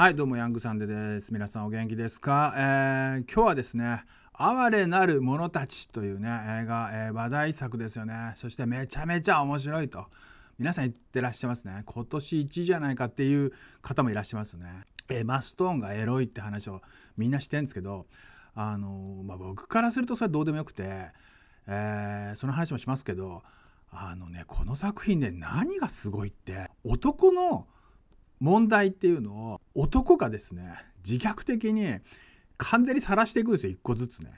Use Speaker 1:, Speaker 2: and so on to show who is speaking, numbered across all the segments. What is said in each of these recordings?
Speaker 1: はい、どうもヤングサンデーです。皆さんお元気ですか、えー、今日はですね、哀れなる者たちというね、映画、えー、話題作ですよね。そしてめちゃめちゃ面白いと。皆さん言ってらっしゃいますね。今年1位じゃないかっていう方もいらっしゃいますね。エマストーンがエロいって話をみんなしてんですけど、あのー、まあ、僕からするとそれはどうでもよくて、えその話もしますけど、あのね、この作品で何がすごいって、男の問題っていうのを男がですね自虐的に完全に晒していくんですよ一個ずつね。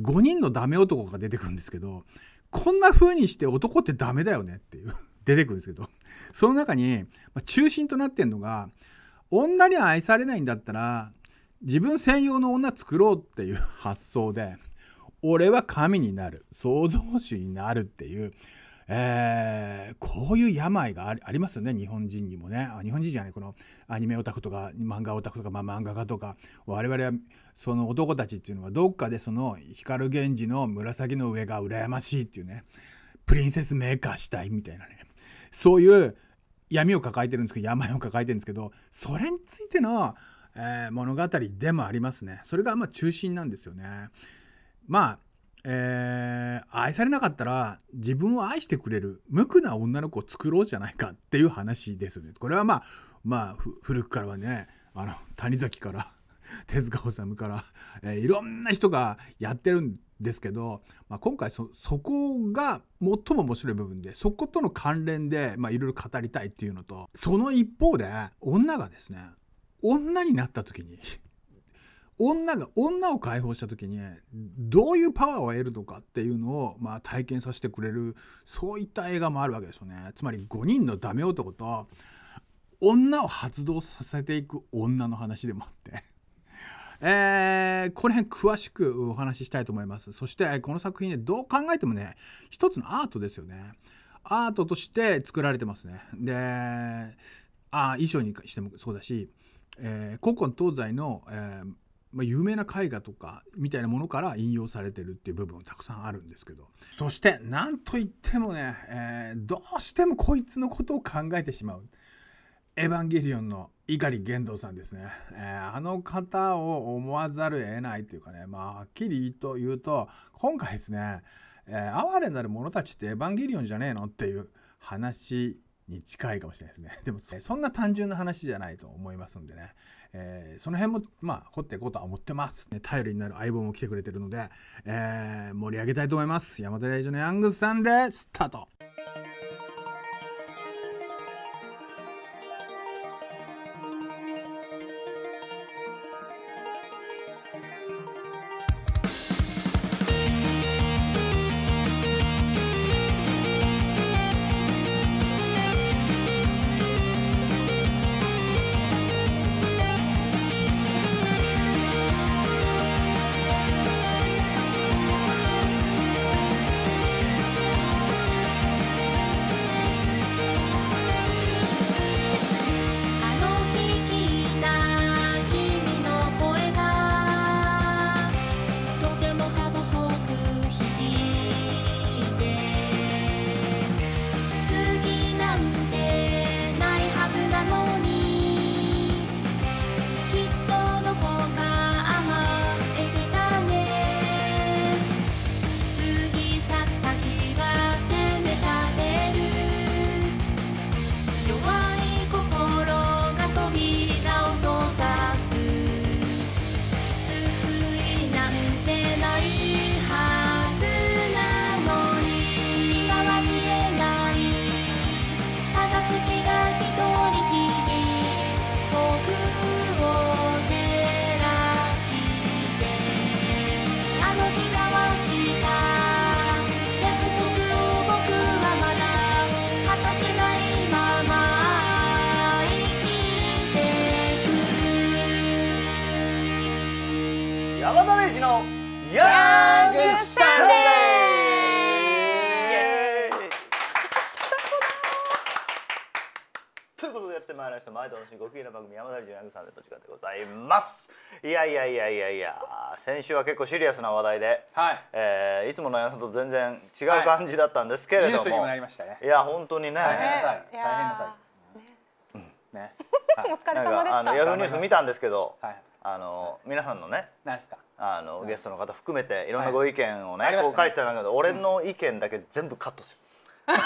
Speaker 1: 5人のダメ男が出てくるんですけどこんな風にして男ってダメだよねっていう出てくるんですけどその中に中心となってんのが女には愛されないんだったら自分専用の女作ろうっていう発想で俺は神になる創造主になるっていうえー、こういう病がありますよね日本人にもね日本人じゃないこのアニメオタクとか漫画オタクとか、まあ、漫画家とか我々はその男たちっていうのはどっかでその光源氏の紫の上が羨ましいっていうねプリンセスメーカーしたいみたいなねそういう闇を抱えてるんですけど病を抱えてるんですけどそれについての、えー、物語でもありますねそれがま中心なんですよね。まあえー、愛されなかったら自分を愛してくれる無垢な女の子を作ろうじゃないかっていう話ですね。これはまあまあ古くからはねあの谷崎から 手塚治虫から、えー、いろんな人がやってるんですけど、まあ、今回そこが最も面白い部分でそことの関連で、まあ、いろいろ語りたいっていうのとその一方で女がですね女になった時に女が女を解放した時にどういうパワーを得るのかっていうのを、まあ、体験させてくれるそういった映画もあるわけですよねつまり5人のダメ男と女を発動させていく女の話でもあって えー、この辺詳しくお話ししたいと思いますそしてこの作品ねどう考えてもね一つのアートですよねアートとして作られてますねであ衣装にしてもそうだし、えー、古今東西の、えーまあ、有名な絵画とかみたいなものから引用されてるっていう部分たくさんあるんですけどそして何と言ってもね、えー、どうしてもこいつのことを考えてしまう「エヴァンゲリオン」の碇玄道さんですね、えー、あの方を思わざるを得ないというかね、まあ、はっきりと言うと今回ですね、えー、哀れなる者たちってエヴァンゲリオンじゃねえのっていう話に近いかもしれないですね。でもそんな単純な話じゃないと思いますんでね。えー、その辺も、まあ、掘っていこうとは思ってます。ね、頼りになる相棒も来てくれてるので、えー、盛り上げたいと思います。山寺以上のヤングさんでスタート
Speaker 2: ぐさんでの時間でございますいやいやいやいやいや先週は結構シリアスな話題で、はいえー、いつもの矢野さんと全然違う感じだったんですけれども、はい、ニュースにもなりましたねいや本当にね大変なさ
Speaker 1: い大変なさ
Speaker 2: いね,、ね お疲れ様でしたあのヤフーニュース見たんですけど、はい、あの、皆さんのね何ですかあの、ゲストの方含めていろんなご意見をね、はい、こう書いてあるんだけど、俺の意見だけ全部カットする確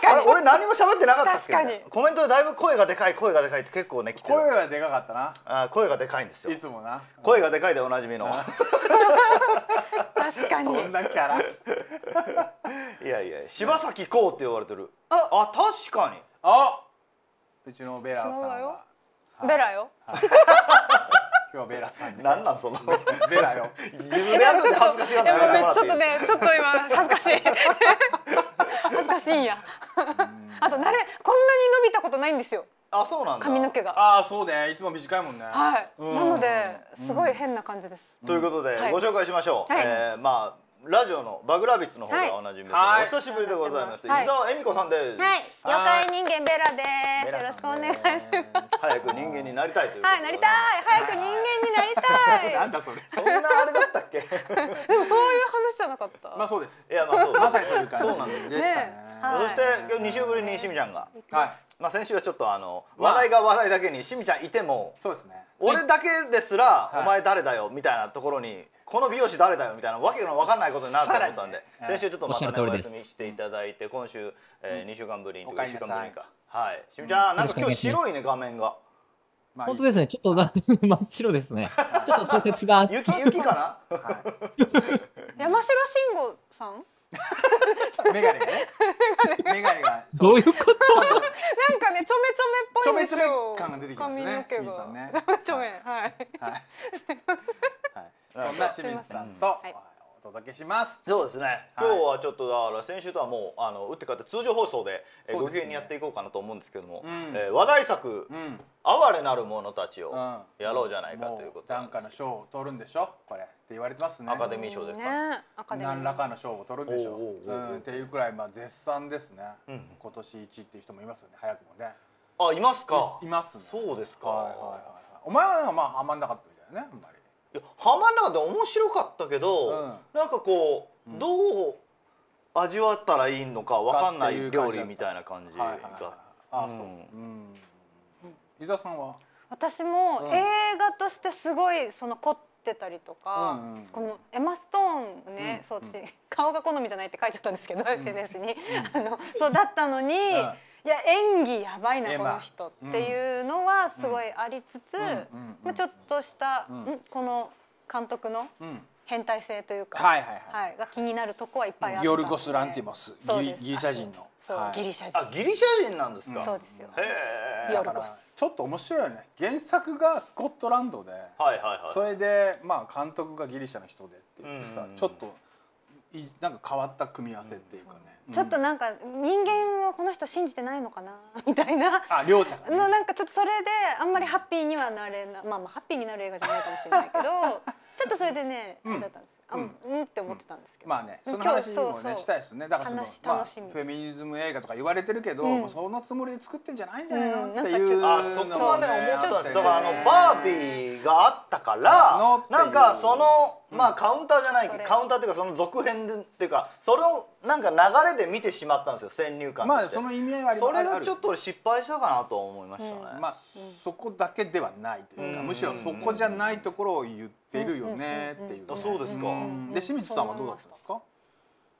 Speaker 2: かに俺何も喋ってなかったっけ、にコメントでだいぶ声がでかい声がでかいって結構ね来て声がでかかったなあ声がでかいんですよいつもな声がでかいでおなじみの確かにそんなキャラいやいや柴咲コウって言われてるああ確かにあうちのベラさん
Speaker 3: はベラよ、はい、
Speaker 2: 今日ベラさん、なんなんその
Speaker 1: ベラよ。いやちょっとね、
Speaker 3: ちょっと今恥ずかしい。難しいんやあと慣れこんなに伸びたことないんですよあそう
Speaker 2: なんだ。髪の毛
Speaker 1: があそうねいつも短いもんねはい、なので
Speaker 3: すごい変な感じです、ということで、ご紹介
Speaker 2: しましょう、はい、えまあラジオのバグラビッツの方がおなじみです、はい、お久しぶりでございます、はい、伊沢恵美子さんですはい、
Speaker 3: 妖怪人間ベラですよろしくお願いし
Speaker 2: ます早く人間になりたいというは
Speaker 3: いなりたい早く人間になりたい
Speaker 2: なんだそれそんなあれだったっけ でもそういう
Speaker 3: 話じゃなかった
Speaker 2: まあそうですいやまあそうまさにそういう感じなんでしたね、ねはい、そして今日2週ぶりにしみちゃんがはいまあ、先週はちょっとあの話題が話題だけにしみちゃんいてもそうですね俺だけですら「お前誰だよ」みたいなところに「この美容師誰だよ」みたいなわけがわかんないことになると思ったんで先週ちょっとまたねお休みしていただいて今週え2週間ぶりとか1週間ぶりかはいしみちゃんなんか今日白いね画面が。本当ですね、ちょっと真っ白ですね。ちょっと調節します。雪雪かな。
Speaker 3: 山城慎吾さん。メガネがね。メガネが。どういうこと。なんかね、ちょめちょめっぽいちょめちょめ感
Speaker 1: が出てきますね。
Speaker 3: 清水さんね。ちょめちょめ、はい。は
Speaker 2: い。そんな清水さんと。はいお届けしますそうですね、はい、今日はちょっとだから先週とはもうあの打って変わって通常放送でで、ね、ご機嫌にやっていこうかなと思うんですけども、うん、えー、話題作、
Speaker 1: うん、哀れなる者たちをやろうじゃないか、うん、ということなんかの賞を取るんでしょこれって言われてますねアカデミー賞ですか、ね、何らかの賞を取るんでしょううん、っていうくらいまあ絶賛ですね、うん、今年一っていう人もいますよね早くもねあいますかいます、ね、そうですか、はいはいはい、お前はまああんまなかったみたいねいやハマん
Speaker 2: なかった面白かったけど、うん、なんかこう、どう味わったらいいのか分かんない料理みたいな感じが。
Speaker 1: 伊沢さんは
Speaker 3: 私も映画としてすごいその凝ってたりとか、このエマ・ストーンね、そう私、顔が好みじゃないって書いちゃったんですけど、SNS に、あのそうだったのに。いや演技やばいなこの人っていうのはすごいありつつ、まあ、ちょっとした、この監督の変態性というか、はいはいはいが気になるとこはいっぱいあるヨルコ
Speaker 1: ス・ランティモスギリギリシャ人の。そう、ギリシャ人あギリシャ人なんですか、そうで
Speaker 2: すよヨルコ
Speaker 1: スちょっと面白いよね原作がスコットランドで、はい
Speaker 2: はいはい、そ
Speaker 1: れで、まあ、監督がギリシャの人でって言ってさ、ちょっといなんか変わった組み合わせっていうかね、ちょっと
Speaker 3: なんか人間をこの人信じてないのかな みたいな
Speaker 1: あ両者、ね、の
Speaker 3: なんかちょっとそれであんまりハッピーにはなれなまあまあハッピーになる映画じゃないかもしれないけど ちょっとそれでね、うん、だったんですようん、うんって思ってたんです
Speaker 1: けど、まあねその話もねしたいですねだからその、まあ、フェミニズム映画とか言われてるけど、うん、そのつもりで作ってんじゃないんじゃないの、っていうのもね、そこはね思ったんですだからあのバービーがあったからなんかそ
Speaker 2: のまあカウンターじゃないカウンターっていうかその続編っていうかそのなんか流れで見てしまったんですよ先入観まあその意味合いはありそれがちょっ
Speaker 1: と失敗したかなと思いましたね、うん、まあそこだけではないというか、うん、むしろそこじゃないところを言ってるよねっていう、ね、そうですか、で清水さんはどうだったんですか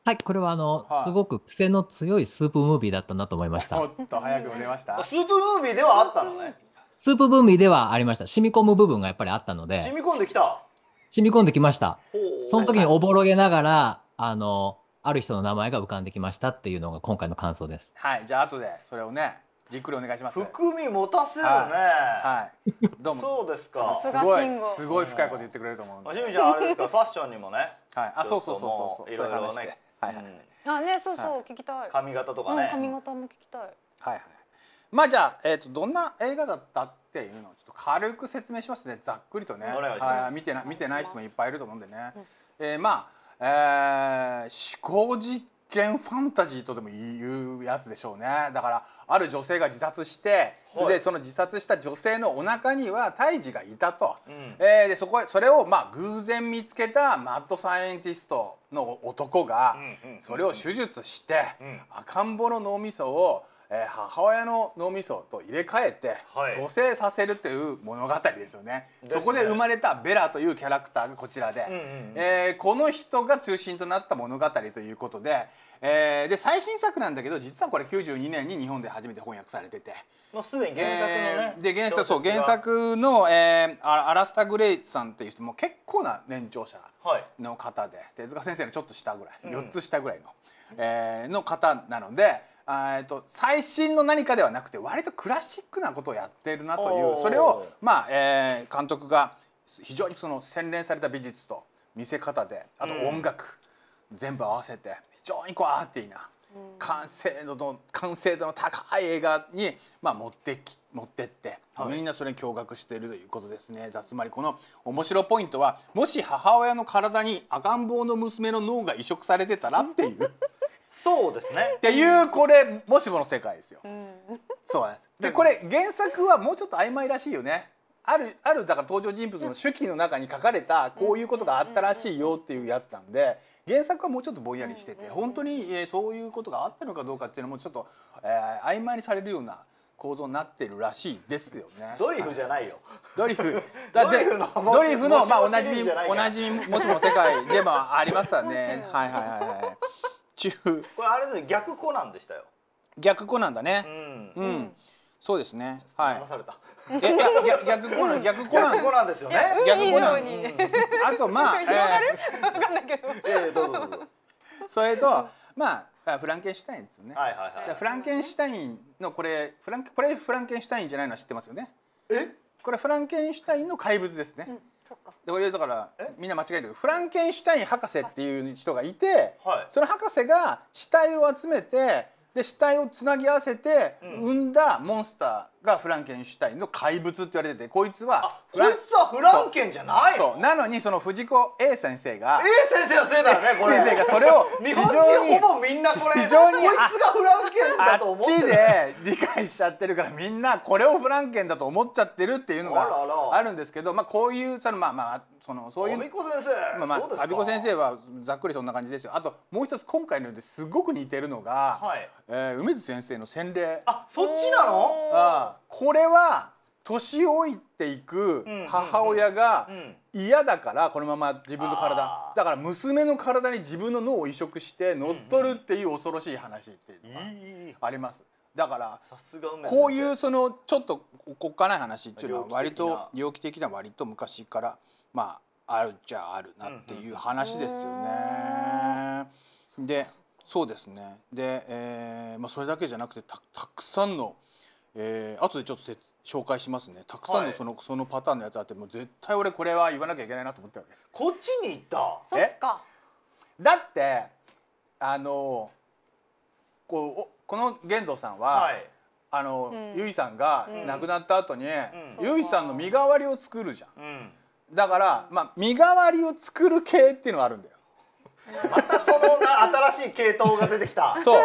Speaker 2: はい、これはあの、はい、すごく
Speaker 1: 癖の強いスープムービーだったなと思いました。もっと早
Speaker 2: く出ました。スープムービーではあったのね。
Speaker 1: スープムービーではありました。染み込む部分がやっぱりあったので。染み込んできた。染み込んできました。その時におぼろげながら、あのある人の名前が浮かんできましたっていうのが今回の感想ですはいじゃあ後でそれをねじっくりお願いします含み持たせるねはい、はい、どうも そうですかすごいすごい深いこと言ってくれると思うんでじちゃんあれですか フ
Speaker 2: ァッションにもねはいあそうそうそうそうそいろいろねはいはい、
Speaker 3: あねそうそう、はい、聞きたい
Speaker 1: 髪型とかね、うん、髪
Speaker 3: 型も聞きたいはい
Speaker 1: はいまあじゃあ、えーと、どんな映画だったっていうのをちょっと軽く説明しますねざっくりとねはい、見てな見てない人もいっぱいいると思うんでね、うん、えー、まあえー、思考実験ファンタジーとでもいうやつでしょうねだからある女性が自殺して、はい、でその自殺した女性のお腹には胎児がいたと、うん、えー、でそこそれをまあ偶然見つけたマッドサイエンティストの男がそれを手術して、赤ん坊の脳みそをえー、母親の脳みそと入れ替えて蘇生させるという物語ですよね、そこで生まれたベラというキャラクターがこちらで、うんうん、えー、この人が中心となった物語ということで。えー、で最新作なんだけど実はこれ92年に日本で初めて翻訳されてて
Speaker 2: もうすでに原作のね、えー、で原作そう原
Speaker 1: 作の、えー、アラスタ・グレイさんっていう人も結構な年長者の方で、はい、手塚先生のちょっと下ぐらい、4つ下ぐらいの、えー、の方なのでえっと最新の何かではなくて割とクラシックなことをやってるなというそれをまあ、えー、監督が非常にその洗練された美術と見せ方であと音楽、うん、全部合わせて非常にこうアーティーな完成度の完成度の高い映画に、まあ、持ってき持ってって、はい、みんなそれに驚愕しているということですねつまりこの面白ポイントはもし母親の体に赤ん坊の娘の脳が移植されてたらっていうそうですね。っていうこれもしもの世界ですよ。うん、そうなんです。でこれ原作はもうちょっと曖昧らしいよね。あるあるだから登場人物の手記の中に書かれたこういうことがあったらしいよっていうやつなんで原作はもうちょっとぼんやりしてて本当にそういうことがあったのかどうかっていうのもちょっと、えー、曖昧にされるような構造になってるらしいですよね。ドリフじゃないよ。ドリフ、だって、ドリフのまあ同じ同じもしも世界でもありますわね。はいはいはいはい。中これあれで逆コナンでしたよ逆コナンだねうん、そうですねはい騙逆逆コナン 逆コナンコナンですよね逆コナンあとまあ、え分
Speaker 3: かんないけどえー、どうぞどうぞ
Speaker 1: それとまあフランケンシュタインですよね、はいはいはい、フランケンシュタインのこれフランこれフランケンシュタインじゃないのは知ってますよねえこれフランケンシュタインの怪物ですね、でだからみんな間違えてるフランケンシュタイン博士っていう人がいて、はい、その博士が死体を集めてで死体をつなぎ合わせて生んだモンスター。がフランケンシュタインの怪物って言われててこいつはこいつはフランケンじゃないのなのにその藤子 A 先生が A 先生のせいだよねこれ先生がそれを非常にほぼ
Speaker 2: みんなこれ非常にこいつがフランケンだと思ってあっち
Speaker 1: で理解しちゃってるからみんなこれをフランケンだと思っちゃってるっていうのがあるんですけどまあこういうそのまあまあそのそういう阿子先生まあまあ阿比子先生はざっくりそんな感じですよあともう一つ今回のようですごく似てるのが、はい、えー、梅津先生の洗礼あそっちなのあこれは年老いていく母親が嫌だからこのまま自分の体だから娘の体に自分の脳を移植して乗っ取るっていう恐ろしい話っていうのがあります。だからこういうそのちょっとおっかない話っていうのは割と猟奇的な割と昔からまああるっちゃあるなっていう話ですよね。でそうですねで、えーまあ、それだけじゃなくてたたくさんの。えー、後でちょっと紹介しますねたくさんのそのはい、そのパターンのやつあってもう絶対俺これは言わなきゃいけないなと思ったわけこっちに行ったそっかだってあのこうこの玄道さんは、はい、あの、うん、ゆいさんが亡くなった後に、うん、ゆいさんの身代わりを作るじゃん、うん、だから、まあ、身代わりを作る系っていうのはあるんだまたその新しい系統が出てきたそう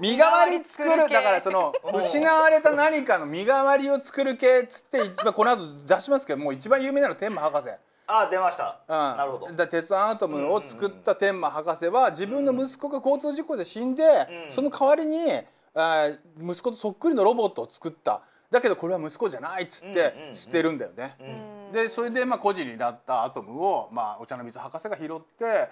Speaker 1: 身代わり作るだからその失われた何かの身代わりを作る系っつって一番この後出しますけどもう一番有名なの天馬博士
Speaker 2: あ出ました、うん、なる
Speaker 1: ほどだ鉄アトムを作った天馬博士は自分の息子が交通事故で死んで、うん、その代わりに息子とそっくりのロボットを作っただけどこれは息子じゃないっつって捨てるんだよね。うんでそれでまあ孤児になったアトムを、まあ、お茶の水博士が拾って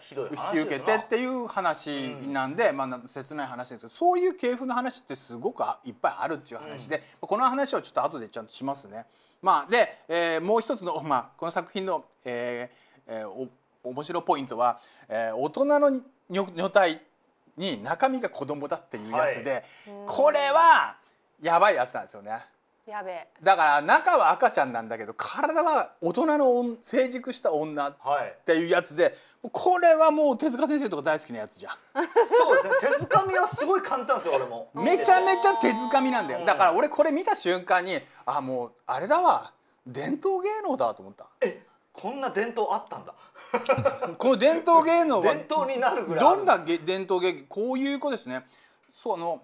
Speaker 1: 引き受けてっていう話なんで、まあ、切ない話ですけどそういう系譜の話ってすごくいっぱいあるっていう話で、この話をちょっと後でちゃんとしますね。まあ、で、えもう一つの、まあ、この作品の、えーえー、お面白ポイントは、え大人の女体に中身が子供だっていうやつで、これはやばいやつなんですよね。やべだから中は赤ちゃんなんだけど体は大人の成熟した女っていうやつで、はい、これはもう手塚先生とか大好きなやつじゃん
Speaker 2: そうですね手づかみはすごい簡単ですよ俺も
Speaker 1: めちゃめちゃ手づかみなんだよ、だから俺これ見た瞬間にあもうあれだわ伝統芸能だと思ったえこんな伝統あったんだ この伝統芸能は伝統になるぐらいどんな伝統芸こういう子ですねそうあの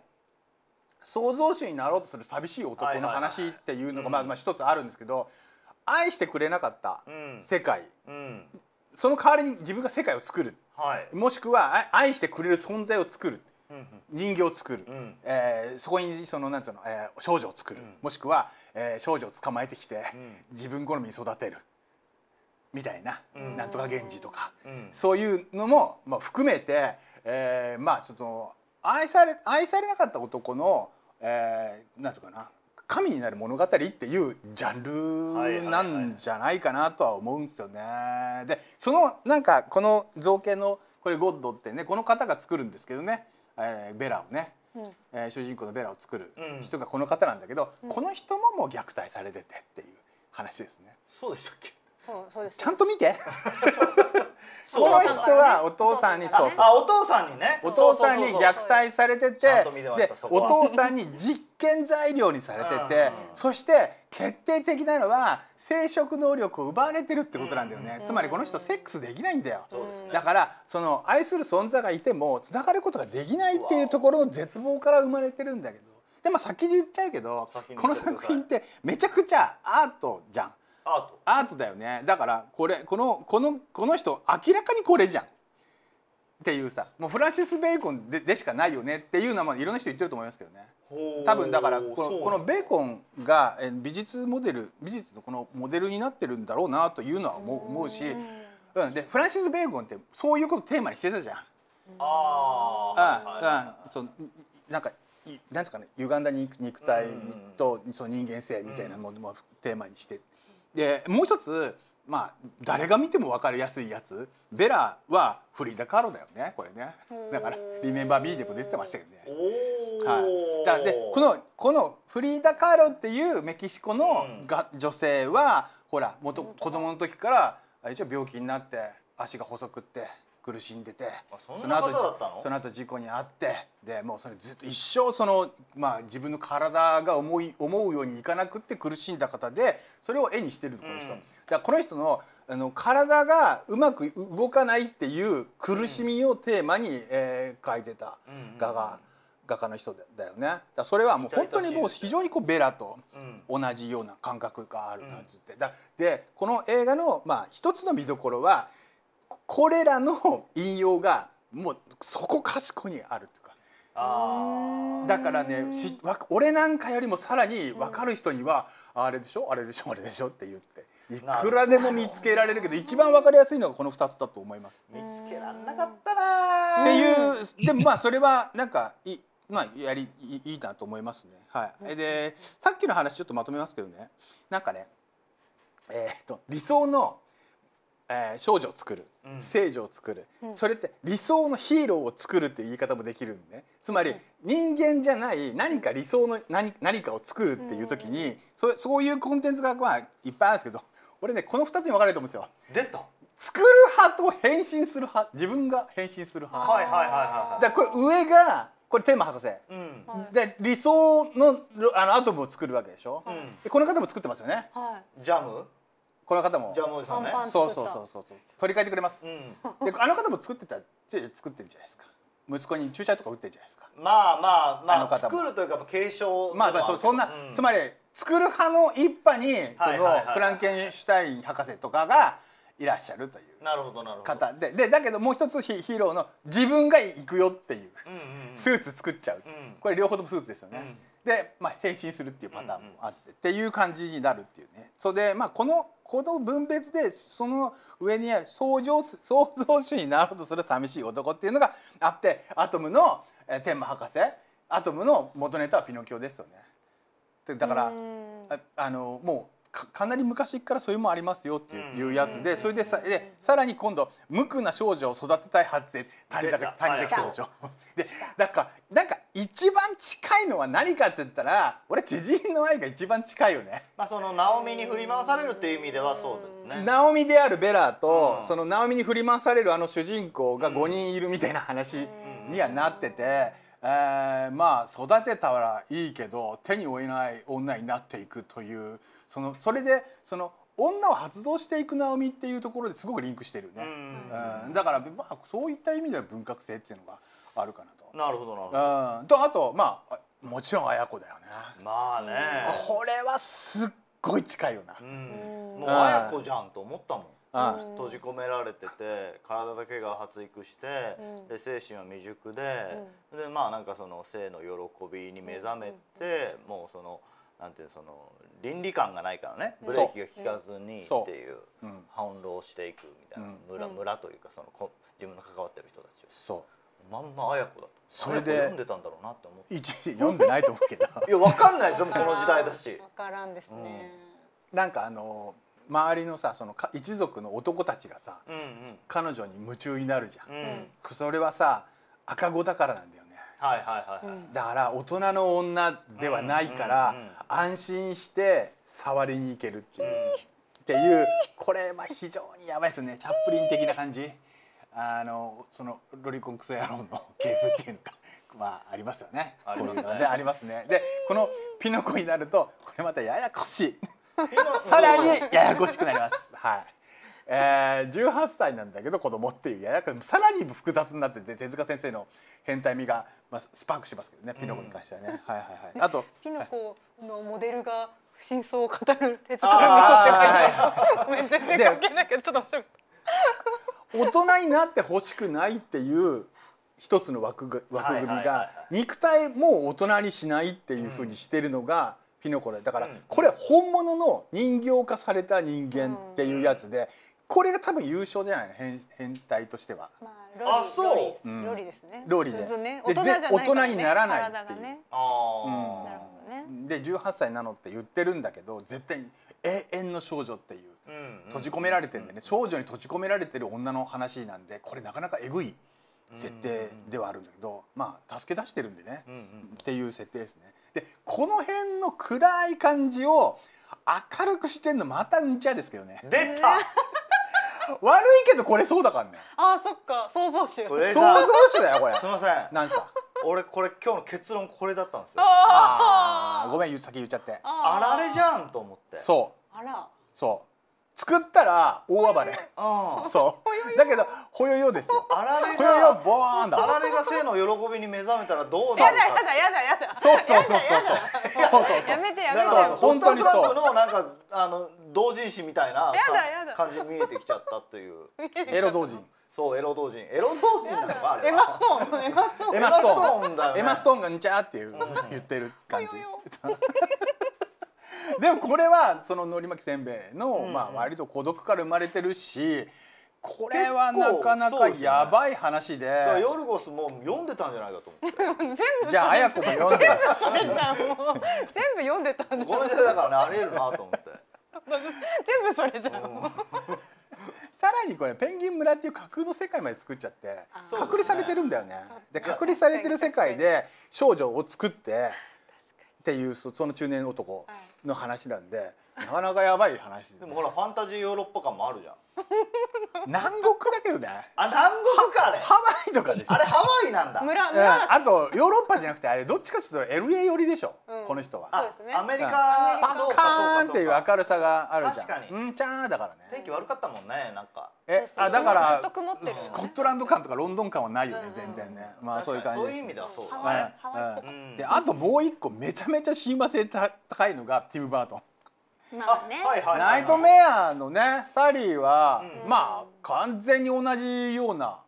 Speaker 1: 創造主になろうとする寂しい男の話っていうのがまあまあ一つあるんですけど、愛してくれなかった世界、その代わりに自分が世界を作る、もしくは愛してくれる存在を作る。人形を作る、うん、えー、そこにそのなんつうの、えー、少女を作る、うん、もしくは、えー、少女を捕まえてきて、うん、自分好みに育てるみたいな、うん、なんとか源氏とか、そういうのも、まあ、含めて、えー、まあちょっと愛され愛されなかった男のえー、なんつうかな神になる物語っていうジャンルなんじゃないかなとは思うんですよね。でそのなんかこの造形のこれゴッドってねこの方が作るんですけどね、えー、ベラをね、うん、えー、主人公のベラを作る人がこの方なんだけど、うん、この人ももう虐待されててっていう話ですね。そうでしたっけそうそうです、ちゃんと見て
Speaker 2: この人は
Speaker 1: お父さんにそうそうあお父さんにねお父さんに虐待されててでお父さんに実験材料にされててそして決定的なのは生殖能力を奪われてるってことなんだよね、うん、つまりこの人セックスできないんだよ、うん、だからその愛する存在がいてもつながることができないっていうところの絶望から生まれてるんだけどでも先に言っちゃうけどこの作品ってめちゃくちゃアートじゃん。アートアートだよねだからこれこのこのこの人明らかにこれじゃんっていうさもうフランシス・ベーコンででしかないよねっていうのはまあいろんな人言ってると思いますけどね多分だからこのこのベーコンが美術モデル美術のこのモデルになってるんだろうなというのは思う思うし、うん、でフランシス・ベーコンってそういうことテーマにしてたじゃん。ああ、うん、なんかなんですかね歪んだ肉体と、その人間性みたいなものもテーマにして、でもう一つまあ誰が見ても分かりやすいやつベラはフリーダ・カーロだよねこれねだから「リメンバー・ビー」でも出てましたよね。はい、だでこのこのフリーダ・カーロっていうメキシコのが、女性はほら元子供の時から一応病気になって足が細くって苦しんでてその後その後事故に遭ってでもうそれずっと一生その、まあ、自分の体が思い思うようにいかなくって苦しんだ方でそれを絵にしてるこの人、うん、だこの人のあの体がうまく動かないっていう苦しみをテーマに、うん、えー、描いてた画が。画家の人だよねだそれはもう本当にもう非常にこうベラと同じような感覚があるなっつってだでこの映画のまあ一つの見どころはこれらの引用がもうそこかしこにあるとかあだからねし俺なんかよりもさらに分かる人には、うん、あれでしょあれでしょあれでしょって言っていくらでも見つけられるけど一番分かりやすいのがこの2つだと思います。見つけられ
Speaker 2: なかったなってい
Speaker 1: うでもまあそれはなんかいまあやりいいなと思いますね。はい、でさっきの話ちょっとまとめますけどねなんかねえー、っと理想のえー、少女を作る、うん、聖女を作る、うん、それって理想のヒーローを作るっていう言い方もできるんで、ね、つまり人間じゃない何か理想の何何かを作るっていう時に、うん、そそういうコンテンツがまあいっぱいあるんですけど 俺ねこの2つに分かれると思うんですよ。出作る派と変身する派自分が変身する派。はいはいは
Speaker 2: いはい、だこ
Speaker 1: れ上がこれテーマ博士、うん、で理想のあのアトムを作るわけでしょ、うん、この方も作ってますよね、はい、ジャムこの方もジャムおじさんねそうそうそうそう取り替えてくれます、うん、であの方も作ってた作ってんじゃないですか息子に注射とか打ってんじゃないですか
Speaker 2: まあまあまああ作
Speaker 1: るというか継承まあまあそそんな、うん、つまり
Speaker 2: 作る派の一派
Speaker 1: にそのフランケンシュタイン博士とかが、はいはいはいいらっしゃるとい
Speaker 2: う
Speaker 1: 方ででだけどもう一つヒーローの自分が行くよっていううんうん、スーツ作っちゃう、うん、これ両方ともスーツですよね。うん、で、まあ、変身するっていうパターンもあって、うんうん、っていう感じになるっていうね。それでまあこのこの分別でその上にある創造創造主になろうとする寂しい男っていうのがあってアトムの、えー、天馬博士アトムの元ネタはピノキオですよね。だからあのもうかなり昔からそういうもありますよっていうやつでそれでさでさらに今度無垢な少女を育てたいはずで谷崎谷崎ってでしょ。でだからなんか一番近いのは何かって言ったら俺知人の愛が一番近いよね。
Speaker 2: まあそのナオミに振り回されるっていう意味ではそ
Speaker 1: うすね。ナオミであるベラと、そのナオミに振り回されるあの主人公が5人いるみたいな話にはなってて。えー、まあ育てたらいいけど手に負えない女になっていくというそのそれでその女を発動していく直美っていうところですごくリンクしてるね、うん、だからまあそういった意味では文学性っていうのがあるかなと。なるほどなるほど。うん、とあとまあもちろん綾子だよね。まあね。これはすっごい近いよな。うん、もう綾子じゃ
Speaker 2: んと思ったもん。うん、閉じ込められてて体だけが発育して、うん、で精神は未熟で、でまあなんかその性の喜びに目覚めて、もうその。なんていうその倫理観がないからねブレーキが効かずにっていう反論していくみたいな村村というかそのこ自分の関わってる人たちを。そうまんま綾子だとそれで読んでたんだろうなって思って読んでないと思うけど いやわかんないですよこの時代だしわからんですね、
Speaker 1: うん、なんかあの周りのさその一族の男たちがさ、うんうん、彼女に夢中になるじゃん、うん、それはさ赤子だからなんだよ
Speaker 2: はいはいは
Speaker 1: い、だから大人の女ではないから、安心して触りに行けるっていう、っていうこれは非常にやばいですねチャップリン的な感じあのそのロリコンクソ野郎の 系譜っていうのがまあありますよねありますねありますねでこのピノコになるとこれまたややこしい
Speaker 2: さらにやや
Speaker 1: こしくなりますはいえー、18歳なんだけど子供っていうややさらに複雑になってて手塚先生の変態味が、まあ、スパークしますけどねピノコに関してはね。はいはいはい、あとピ
Speaker 3: ノコのモデルが真相を語る手塚っていごめん全然関係ないけどちょっと面白い。
Speaker 1: 大人になってほしくないっていう一つの枠枠組みが肉体も大人にしないっていうふうにしてるのがピノコだだからこれ本物の人形化された人間っていうやつでこれが多分優勝じゃないの変変態としては。
Speaker 3: まあ、あそう、うん、ロリですね。ロリで。ね、大人じゃ大人にならないっていう。ね、
Speaker 1: ああ、なるほどね。で18歳なのって言ってるんだけど絶対永遠の少女っていう、うんうん、閉じ込められてんでね、少女に閉じ込められてる女の話なんでこれなかなかえぐい設定ではあるんだけど、うんうん、まあ助け出してるんでね、うんうん、っていう設定ですね。でこの辺の暗い感じを明るくしてんのまたうんちゃですけどね。出た 悪いけどこれそうだからね
Speaker 3: あそっか想像集これ想像
Speaker 1: 主だよこれすみませんなんですか俺これ今日の結論これだったんですよああごめん先言っちゃってあられじゃんと思ってそうあらそう作ったら大暴れあ そうだけどほよよです
Speaker 3: よあられ
Speaker 1: ほよよがボーンだあられが性の喜びに目覚めたらどうやなるだ
Speaker 3: やだやだやだそうそうそうそうそうそうそうそうやめてや
Speaker 2: めてそうそう本当にそうトランプのなんかあの同人誌みたいな感じに見えてきちゃったとい う。エロ同人。
Speaker 1: そうエロ同人エロ
Speaker 2: 同人なのか
Speaker 1: エ
Speaker 3: マストーンエマストーンエマストー
Speaker 1: ンだよ、ね、エマストーンがにちゃーっていう言ってる感じ。でもこれはそののり巻きせんべいの、まあ割と孤独から生まれてるし。これはなかなかやばい話で。でね、ヨルゴスも読んでたんじゃないかと
Speaker 3: 思って。全部じゃあ綾子も読んでたし。全部読んでたんだ。この時代だ
Speaker 1: からねありえるなと思って。
Speaker 3: 全部それじゃん。
Speaker 1: さらにこれペンギン村っていう架空の世界まで作っちゃって隔離されてるんだよね。で隔離されてる世界で少女を作ってっていうその中年男の話なんで。
Speaker 2: なかなかやばい話で,、でもほらファンタジーヨーロッパ感もあるじゃん
Speaker 1: 南国だけどねあ南国かあれハワイとかでしょ
Speaker 2: あれハワイなんだ村うん、あ
Speaker 1: とヨーロッパじゃなくてあれどっちかというと LA 寄りでしょ、うんこの人はそ
Speaker 2: うですねアメリカパッカーンっていう
Speaker 1: 明るさがあるじゃん確かにうんちゃーだからね
Speaker 2: 天気悪かったもんねなんか
Speaker 1: えあだかずっとら曇ってるねスコットランド感とかロンドン感はないよね、全然ねまあそういう感じ確かそういう意味ではそうだねハういんであともう一個めちゃめちゃ親和性高いのがティム・バートンナイトメアのねサリーは、うん、まあ完全に同じような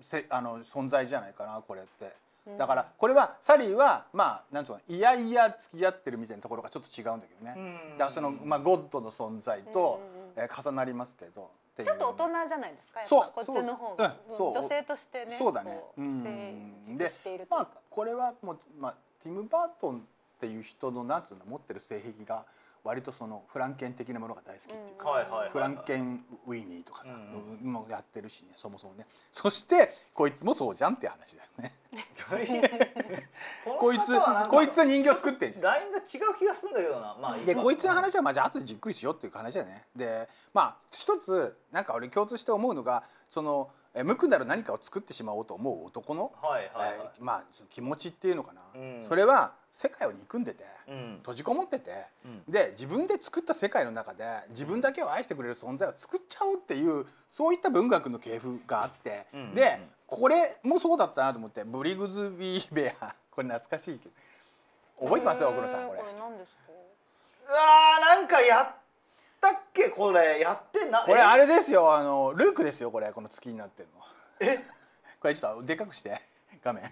Speaker 1: せあの存在じゃないかなこれって。だからこれはサリーはまあなんつうのいやいや付き合ってるみたいなところがちょっと違うんだけどね、うん、だからその、まあ、ゴッドの存在と、うんえ重なりますけどちょっと大
Speaker 3: 人じゃないですかそうこっちの方が、うん、女性としてねそうだね
Speaker 1: うんでまあこれはもう、まあ、ティム・バートンっていう人のなんつうの持ってる性癖が割とそのフランケン的なものが大好きっていうか、フランケンウィーニーとかさ、もやってるしねそもそもねそしてこいつもそうじゃんって話ですね
Speaker 2: こいつこいつ人形作ってんじゃんラインが違う気がするんだけどな、まあ、でこいつの話は
Speaker 1: まあじゃあ後でじっくりしようっていう話だよねでまあ一つなんか俺共通して思うのがそのえ無垢なる何かを作ってしまおうと思う男の、えまあ、その気持ちっていうのかな、うん、それは世界を憎んでて、うん、閉じこもってて、うん、で自分で作った世界の中で自分だけを愛してくれる存在を作っちゃおうっていうそういった文学の系譜があって、うんでこれもそうだったなと思ってブリグズビー・ベア これ懐かしいけど覚えてますよ奥野さん
Speaker 2: これ。これ何ですかうわなんかや
Speaker 1: ったっけこれやっ
Speaker 2: てんなこれあれです
Speaker 1: よあのルークですよこれこの月になってんのえ これちょっとでかくして画面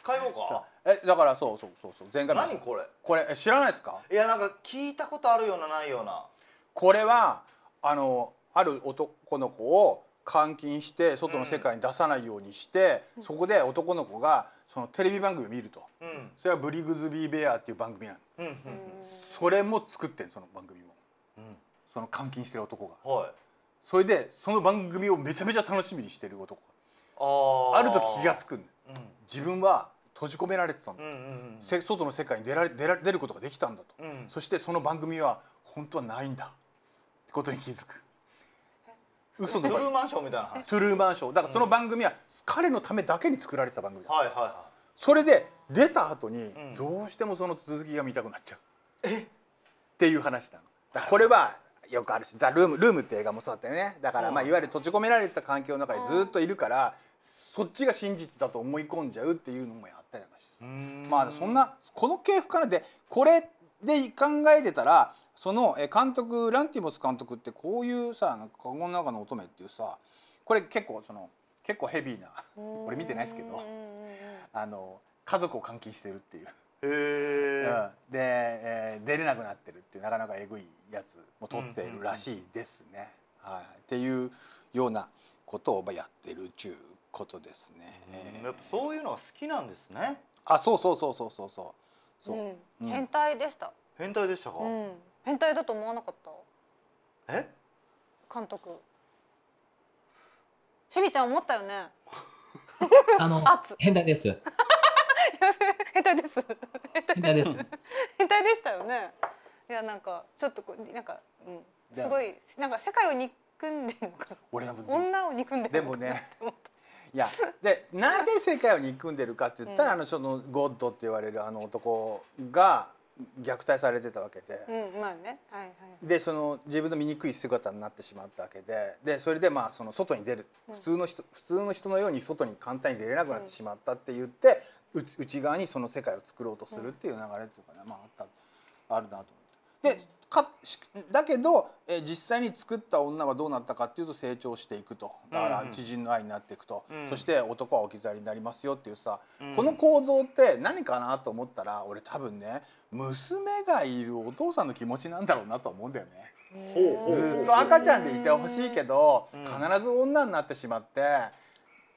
Speaker 1: 使いようかえだからそうそうそうそう前回何これこれ知らないですかいや
Speaker 2: なんか聞いたことあるようなないような
Speaker 1: これはあのある男の子を監禁して外の世界に出さないようにして、うん、そこで男の子がそのテレビ番組を見ると、うん、それは「ブリグズビー・ベア」っていう番組なの、うん、それも作ってんその番組も。その監禁してる男が、はい、それでその番組をめちゃめちゃ楽しみにしてる男
Speaker 2: がある時気が
Speaker 1: 付く、うん、自分は閉じ込められてたんだ、うんうんうん、外の世界に出られ出ら出ることができたんだと、うん、そしてその番組は本当はないんだってことに気づく。嘘のトゥルー
Speaker 2: マンショーみたいなト
Speaker 1: ゥルーマンショーだからその番組は彼のためだけに作られてた番組だ、うん、はいはいはいそれで出た後にどうしてもその続きが見たくなっちゃう、えっていう話なのこれはよくあるし「ザ・ルーム」ルームって映画もそうだったよねだからまあいわゆる閉じ込められた環境の中でずっといるからそっちが真実だと思い込んじゃうっていうのもやったりなかまあそんなこの系譜からでこれで考えてたらその監督ランティモス監督ってこういうさ「なんか籠の中の乙女」っていうさこれ結構その結構ヘビーな俺見てないですけどあの家族を監禁してるっていううん、で、えー、出れなくなってるっていうなかなかえぐいやつも取ってるらしいですね。はい、っていうようなことをやってるちゅうことですね、えー。やっぱそういうのが好きなんですね。あ、そうそうそうそうそうそう。そう、うん、変
Speaker 3: 態でした。
Speaker 1: 変態でしたか、う
Speaker 3: ん、変態だと思わなかった。え？監督。しみちゃん思ったよね。あの変態です。下手です。下手です。下手でしたよね。いやなんかちょっとこうなんかうんすごいなんか世界を憎んでるのか。俺は女を憎
Speaker 1: んでる。でもね。いやでなぜ世界を憎んでるかって言ったら、あのそのゴッドって言われるあの男が虐待されてたわけで、
Speaker 3: うん、まあね、はいはい、
Speaker 1: でその自分の醜い姿になってしまったわけででそれでまあその外に出る、普通の人普通の人のように外に簡単に出れなくなってしまったって言って、うん、内側にその世界を作ろうとするっていう流れっていうかね、まああったあるなと思って。でかだけど、え実際に作った女はどうなったかっていうと成長していくとだから知人の愛になっていくと、うん、そして男は置き去りになりますよっていうさ、うん、この構造って何かなと思ったら俺多分ね娘がいるお父さんの気持ちなんだろうなと思うんだよね。ずっと赤ちゃんでいてほしいけど必ず女になってしまって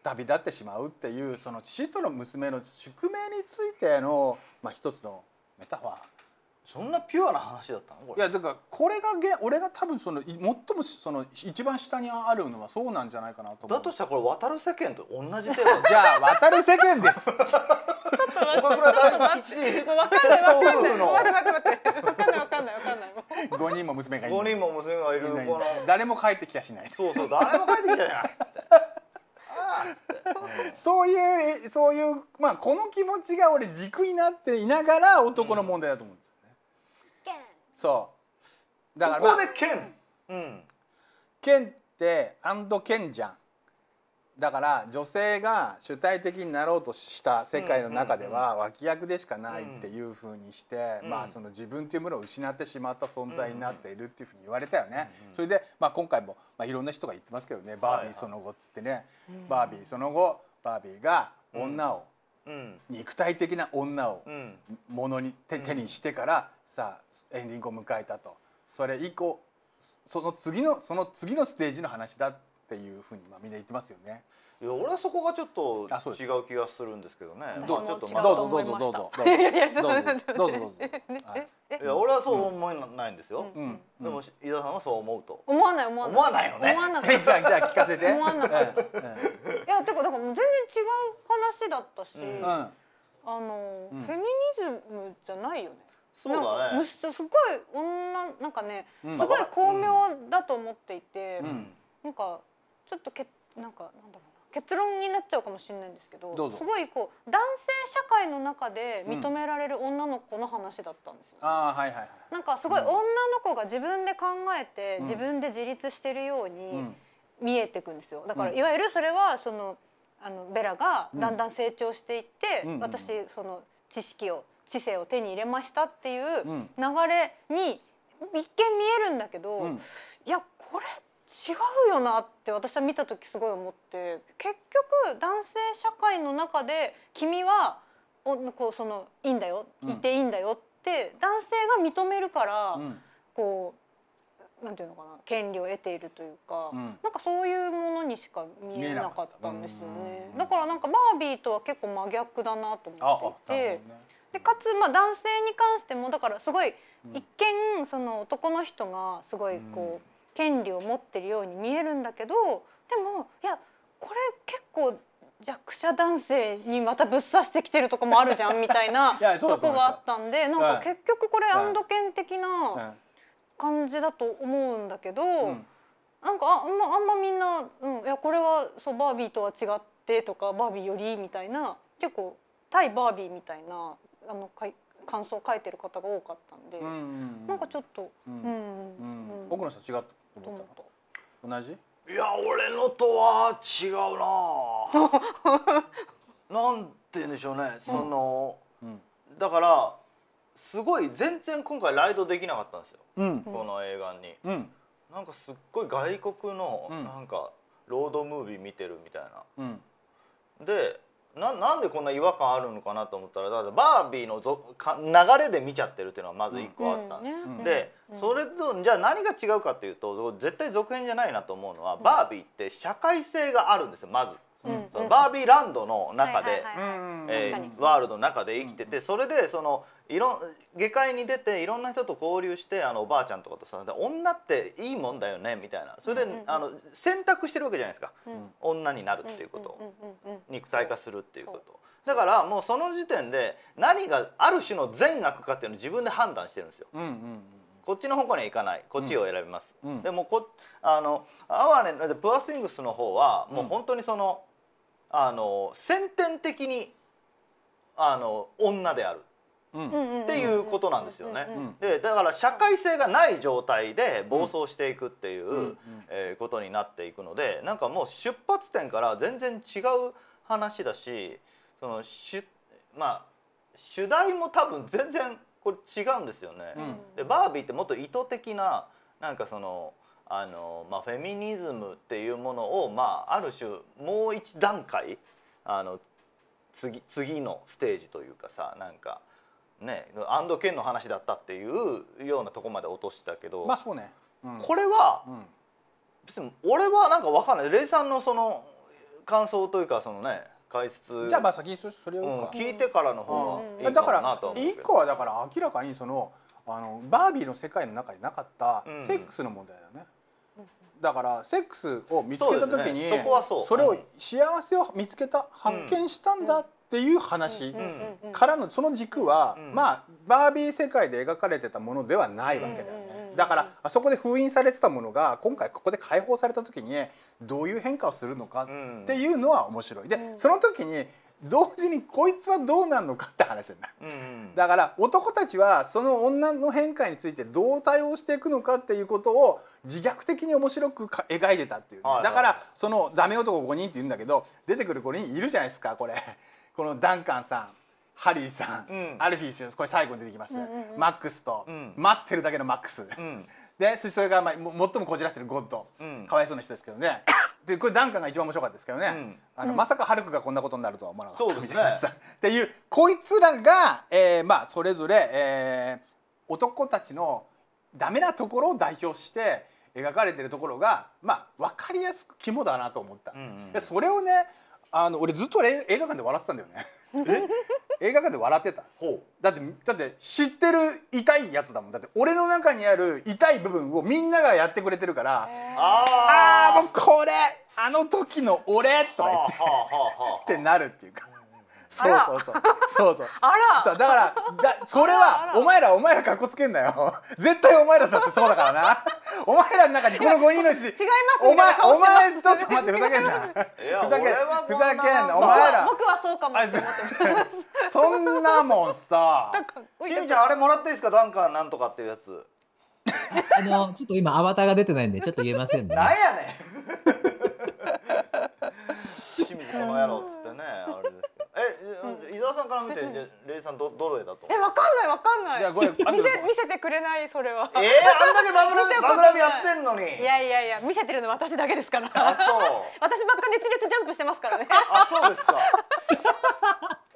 Speaker 1: 旅立ってしまうっていうその父との娘の宿命についての、まあ、一つのメタファーそんなピュアな話だったのいやだからこれが俺が多分その最もその一番下にあるのはそうなんじゃないかなとだとしたらこれ渡る世間と同じテーマ じゃあ渡る世間です ちょっと待
Speaker 3: っ
Speaker 1: て分かんない分かんない分かんない分
Speaker 3: かんない分かんない
Speaker 1: 分かんない5 人も娘がいる5人も娘がいる誰も帰ってきたしないそうそう誰も帰ってきたじゃないそういうそういうまあこの気持ちが俺軸になっていながら男の問題だと思うんです、そうだからまあここで剣うん剣ってアンド剣じゃんだから女性が主体的になろうとした世界の中では脇役でしかないっていうふうにして、まあ、その自分というものを失ってしまった存在になっているっていうふうに言われたよね。それで、まあ、今回も、まあ、いろんな人が言ってますけどねバービーその後っつってね、バービーその後バービーが女を、肉体的な女をものに手にしてからさあエンディングを迎えたとそれ以降その次のその次のステージの話だっていうふうにまあみんな言ってますよね。い
Speaker 2: や俺はそこがちょっと違う気がするんですけどね。どうぞどうぞどうぞどうぞどうぞどうぞどうぞ。
Speaker 3: いや俺はそう
Speaker 2: 思えないんですよ。うん、でも伊沢さんはそう思うと。
Speaker 3: 思わない思わない。思わないよね。思わな じゃあじゃあ聞かせて。思わない。いやてかだからもう全然違う話だったし、あのフェミニズムじゃないよね。そうだねすごい女なんかね、うん、すごい巧妙だと思っていて、うん、なんかちょっとけなんかなんだろうな結論になっちゃうかもしれないんですけどすごいこう男性社会の中で認められる女の子の話だったんですよ、ね、
Speaker 1: うん、あはいはいはい、
Speaker 3: なんかすごい女の子が自分で考えて、自分で自立してるように見えていくんですよだからいわゆるそれはそのあのベラがだんだん成長していって、私その知識を知性を手に入れましたっていう流れに一見見えるんだけど、うん、いやこれ違うよなって私は見た時すごい思って結局男性社会の中で君はこうそのいいんだよ、いていいんだよって男性が認めるから、うん、こうなんていうのかな権利を得ているというか、うん、なんかそういうものにしか見えなかったんですよね。だからなんかバービーとは結構真逆だなと思っていて。でかつまあ男性に関してもだからすごい一見その男の人がすごいこう権利を持ってるように見えるんだけどでもいやこれ結構弱者男性にまたぶっ刺してきてるとこもあるじゃん みたいなとこがあったんでなんか結局これアンドケン的な感じだと思うんだけど、なんかああんまあんまみんな、うん、いやこれはそうバービーとは違ってとかバービーよりみたいな結構対バービーみたいなあのかい感想を書いてる方が多かったんで、うんうんうん、なんかちょっと、う
Speaker 1: んうんうんうん、奥の人違う同じいや俺のとは違う
Speaker 2: な なんて言うんでしょうねその、うん、だからすごい全然今回ライドできなかったんですよ、うん、この映画に、うん、なんかすっごい外国のなんかロードムービー見てるみたいな、でななんでこんな違和感あるのかなと思ったらだバービーのぞか流れで見ちゃってるっていうのはまず1個あった、うんで、それとじゃあ何が違うかっていうと絶対続編じゃないなと思うのは、バービーって社会性があるんですよまず。バービーランドの中でワールドの中で生きててそれでそのいろ下界に出ていろんな人と交流してあのおばあちゃんとかとさ女っていいもんだよねみたいなそれで、あの選択してるわけじゃないですか、女になるっていうこと肉体化するっていうこと。だからもうその時点で何がある種の善悪かっていうのを自分で判断してるんですよ。こっちの方向には行かないこっちを選びます、でもこあのアワーネプアスイングスの方はもう本当にその、あの先天的にあの女であるっていうことなんですよね。でだから社会性がない状態で暴走していくっていうことになっていくのでなんかもう出発点から全然違う話だしそのしまあ主題も多分全然これ違うんですよね。でバービーってもっと意図的ななんかそのあの、まあ、フェミニズムっていうものを、まあ、ある種もう一段階あの次次のステージというかさなんか。ね、アンドケンの話だったっていうようなとこまで落としたけど、まあそ
Speaker 1: うね、うん、
Speaker 2: これは、うん、別に俺はなんか分かんないレイさんのその感想というかそのね解説じゃあまあ先
Speaker 1: にそれを、うん、聞
Speaker 2: いてからの方がいいかなとだか一
Speaker 1: 個はだから明らかにそのあのバービーの世界の中になかったセックスの問題だよね。だからセックスを見つけた時にそれを幸せを見つけた発見したんだっていう話からのその軸はまあバービー世界で描かれてたものではないわけだよね。だからあそこで封印されてたものが今回ここで解放された時にどういう変化をするのかっていうのは面白い。でその時に同時にこいつはどうなんのかって話になる、だから男たちはその女の変化についてどう対応していくのかっていうことを自虐的に面白く描いてたっていう、ね、だからそのダメ男5人って言うんだけど出てくる5人いるじゃないですかこれこのダンカンさん。ハリーさん、うん、アルフィーこれ最後に出てきます、うんうん、マックスと、うん、待ってるだけのマックス、うん、でそしてそれが、まあ、最もこじらせてるゴッド、うん、かわいそうな人ですけどね でこれダンカンが一番面白かったですけどね、あのまさかハルクがこんなことになるとは思わなかったみたいなっていう こいつらが、えー、まあそれぞれ、えー、男たちのダメなところを代表して描かれてるところがまあ分かりやすく肝だなと思った。でそれをねあの俺ずっと映画館で笑ってたんだよね 映画館で笑ってただってだって知ってる痛いやつだもんだって俺の中にある痛い部分をみんながやってくれてるからああもうこれあの時の俺とか言ってってなるっていうかそうそうそうそうそうあらだからだそれはお前らお前らかっこつけんなよ 絶対お前らだってそうだからな お前らの中にこの5人のし違います
Speaker 2: お前お前
Speaker 1: ちょっと待ってふざけんな ふざけんふざけんなお前ら
Speaker 3: 僕はそうかも
Speaker 1: そんなもん
Speaker 2: さしちゃんあれもらっていいですかダンカーなんとかっていうやつあのちょっと今アバターが出てないんでちょっと言えませんね。なんやねん。清水この野郎っつってねあれですえ、伊沢さんから見て、レイさんどどれだと。え、
Speaker 3: わかんないわかんない。じゃこれ見せ見せてくれないそれは。えー、あんだけマブラマ ブラやってんのに。いやいやいや、見せてるの私だけですから。あ、そう。私ばっか熱烈ジャンプしてますからね。あ、そうですか。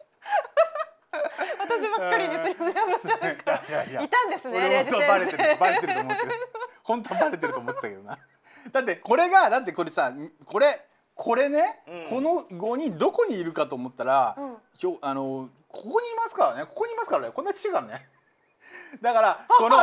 Speaker 3: 私ばっかり熱烈ジャンプしてますから。いたんですね。バレてるバレてる
Speaker 1: と思って本当バレてると思ったけどな。だってこれがだってこれさこれ。これね、うん、この5人どこにいるかと思ったら、うん、ひょあのここにいますからねここにいますからねこんなちっちゃいからね。だからこの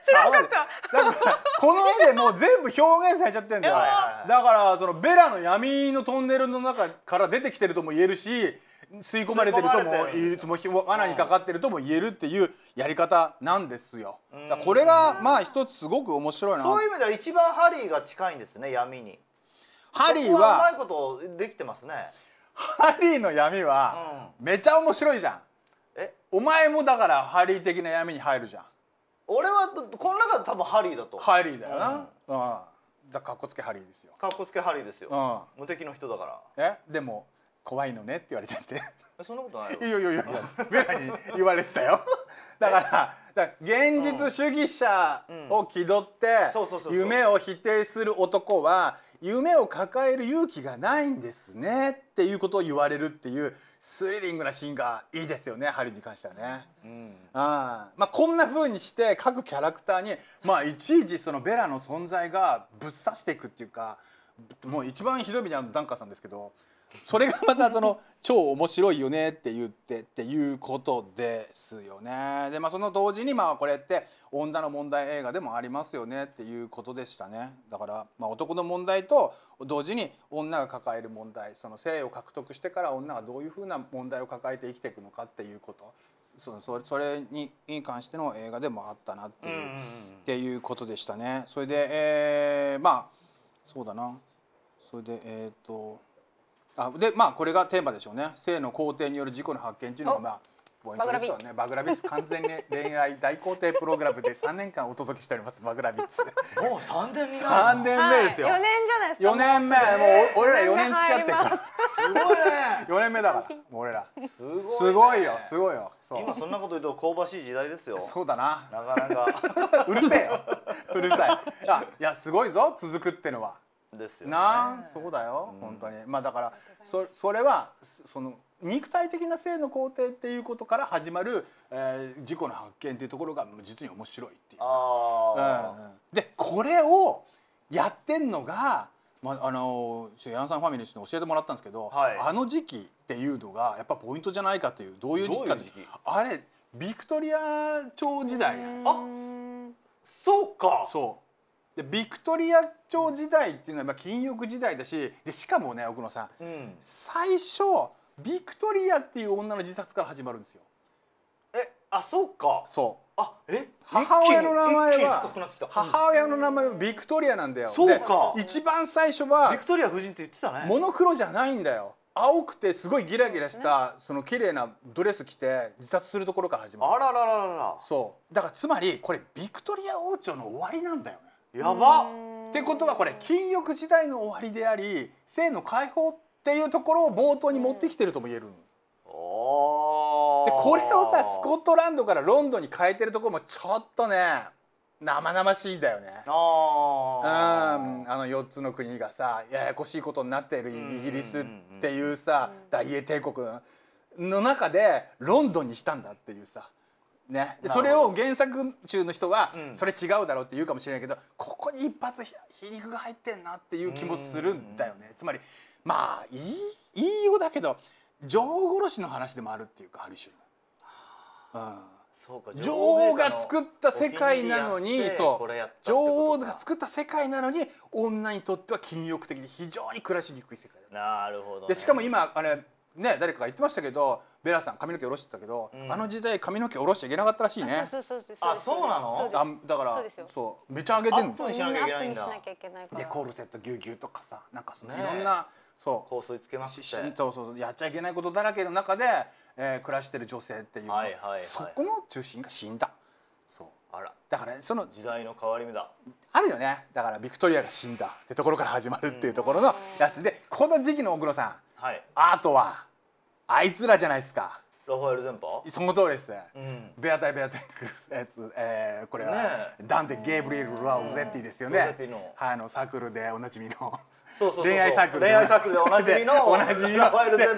Speaker 1: 知らなかっただからこの絵でもう全部表現されちゃってんだよだからそのベラの闇のトンネルの中から出てきてるとも言えるし吸い込まれてるとも言えるも罠にかかってるとも言えるっていうやり方なんですよ。これがまあ一つすごく面白いなそういう意味では一番ハリーが近いんですね闇に。ハリーはう
Speaker 2: まいことできてますね
Speaker 1: ハリーの闇はめちゃ面白いじゃん、えお前もだからハリー的な闇に入るじゃん
Speaker 2: 俺はこ
Speaker 1: の中で多分ハリーだとハリーだよなうん、うん、だかっこつけハリーですよかっこつけハリーですよ、うん、無敵の人だからえでも怖いのねって言われちゃって
Speaker 2: そんなことないよいやいやいや
Speaker 1: ベラに言われてたよ だから現実主義者を気取って夢を否定する男は夢を抱える勇気がないんですねっていうことを言われるっていうスリリングなシーンがいいですよねハリーに関してはね。うん、あまあ、こんな風にして各キャラクターに、まあ、いちいちそのベラの存在がぶっ刺していくっていうかもう一番ひどいみたいなのダンカーさんですけどそれがまたその超面白いよねって言ってっていうことですよね。でまあその同時にまあこれって女の問題映画でもありますよねっていうことでしたね。だからまあ男の問題と同時に女が抱える問題その性を獲得してから女がどういうふうな問題を抱えて生きていくのかっていうことそのそれそれに関しての映画でもあったなっていううんうんうん、っていうことでしたね。それで、えー、まあそうだなそれでえっ、とあでまあこれがテーマでしょうね性の肯定による事故の発見というのがまあポイントですよねバグラビッツ完全に恋愛大肯定プログラムで3年間お届けしておりますバグラビッツもう3年目3年目ですよ、はい、4
Speaker 3: 年じゃないですか4年目もう俺ら4年付き合ってるからすごい
Speaker 1: ね4年目だから俺らすごい、ね、すごいよすごいよ今そんなこと言うと香ばしい時代ですよそうだななかなか うるせえようるさいあいやすごいぞ続くってのはですよ、ね、なあそうだよ、うん、本当にまあだからそそれはその肉体的な性の肯定っていうことから始まる、えー、事故の発見っていうところが実に面白いっ
Speaker 2: ていうか、
Speaker 1: うん、でこれをやってんのが、まあ、あのヤンさんファミリーに教えてもらったんですけど、はい、あの時期っていうのがやっぱポイントじゃないかっていうどういう時期かってあれビクトリア朝時代なんですあそうかそうでビクトリア朝時代っていうのはまあ禁欲時代だしでしかもね奥野さん、うん、最初ビクトリアっていう女の自殺から始まるんですよ。えあそうかそうあえ母親の名前は母親の名前はビクトリアなんだよそうか一番最初はビクトリア夫人って言ってたねモノクロじゃないんだよ青くてすごいギラギラしたその綺麗なドレス着て自殺するところから始まるあらららららそうだからつまりこれビクトリア王朝の終わりなんだよねやばってことはこれ禁欲時代の終わりであり性の解放っていうところを冒頭に持ってきてるとも言える。でこれをさスコットランドからロンドンに変えてるところもちょっとね生々しいんだよねあ、うん、あの4つの国がさややこしいことになっているイギリスっていうさ大英帝国の中でロンドンにしたんだっていうさ。ね、それを原作中の人は、それ違うだろうって言うかもしれないけど、うん、ここに一発皮肉が入ってんなっていう気もするんだよねつまりまあいいいいようだけど女王殺しの話でもあるっていうかある種うん
Speaker 2: 女王が作った世界なのにそう
Speaker 1: 女王が作った世界なのに女にとっては禁欲的で非常に暮らしにくい世界だなるほど、ね、でしかも今あれね誰かが言ってましたけどベラさん髪の毛下ろしてたけど、うん、あの時代髪の毛下ろしちゃいけなかったらしいね
Speaker 3: あそうなのあだから
Speaker 1: そうめちゃ上げてんのアしなきゃいけないんだでコールセットぎゅうぎゅうとかさなんかそのいろんな、そう香水つけますそうそうそうやっちゃいけないことだらけの中で、えー、暮らしてる女性っていう、はいはいはい、そこの中心が死んだそうあらだから、ね、その時代の変わり目だあるよねだからビクトリアが死んだってところから始まるっていうところのやつで、この時期の奥野さんはい、アートはあいつらじゃないですかラファエル前その通りです、うん、ベアタイベアタイクやつ、えー、これは、ね、ダンテ・ゲブリル・ラウゼッティですよね、うん、はい、あのサークルでおなじみの。そうそうそうそう恋愛サークル恋愛サークルでおなじみの ラファエル全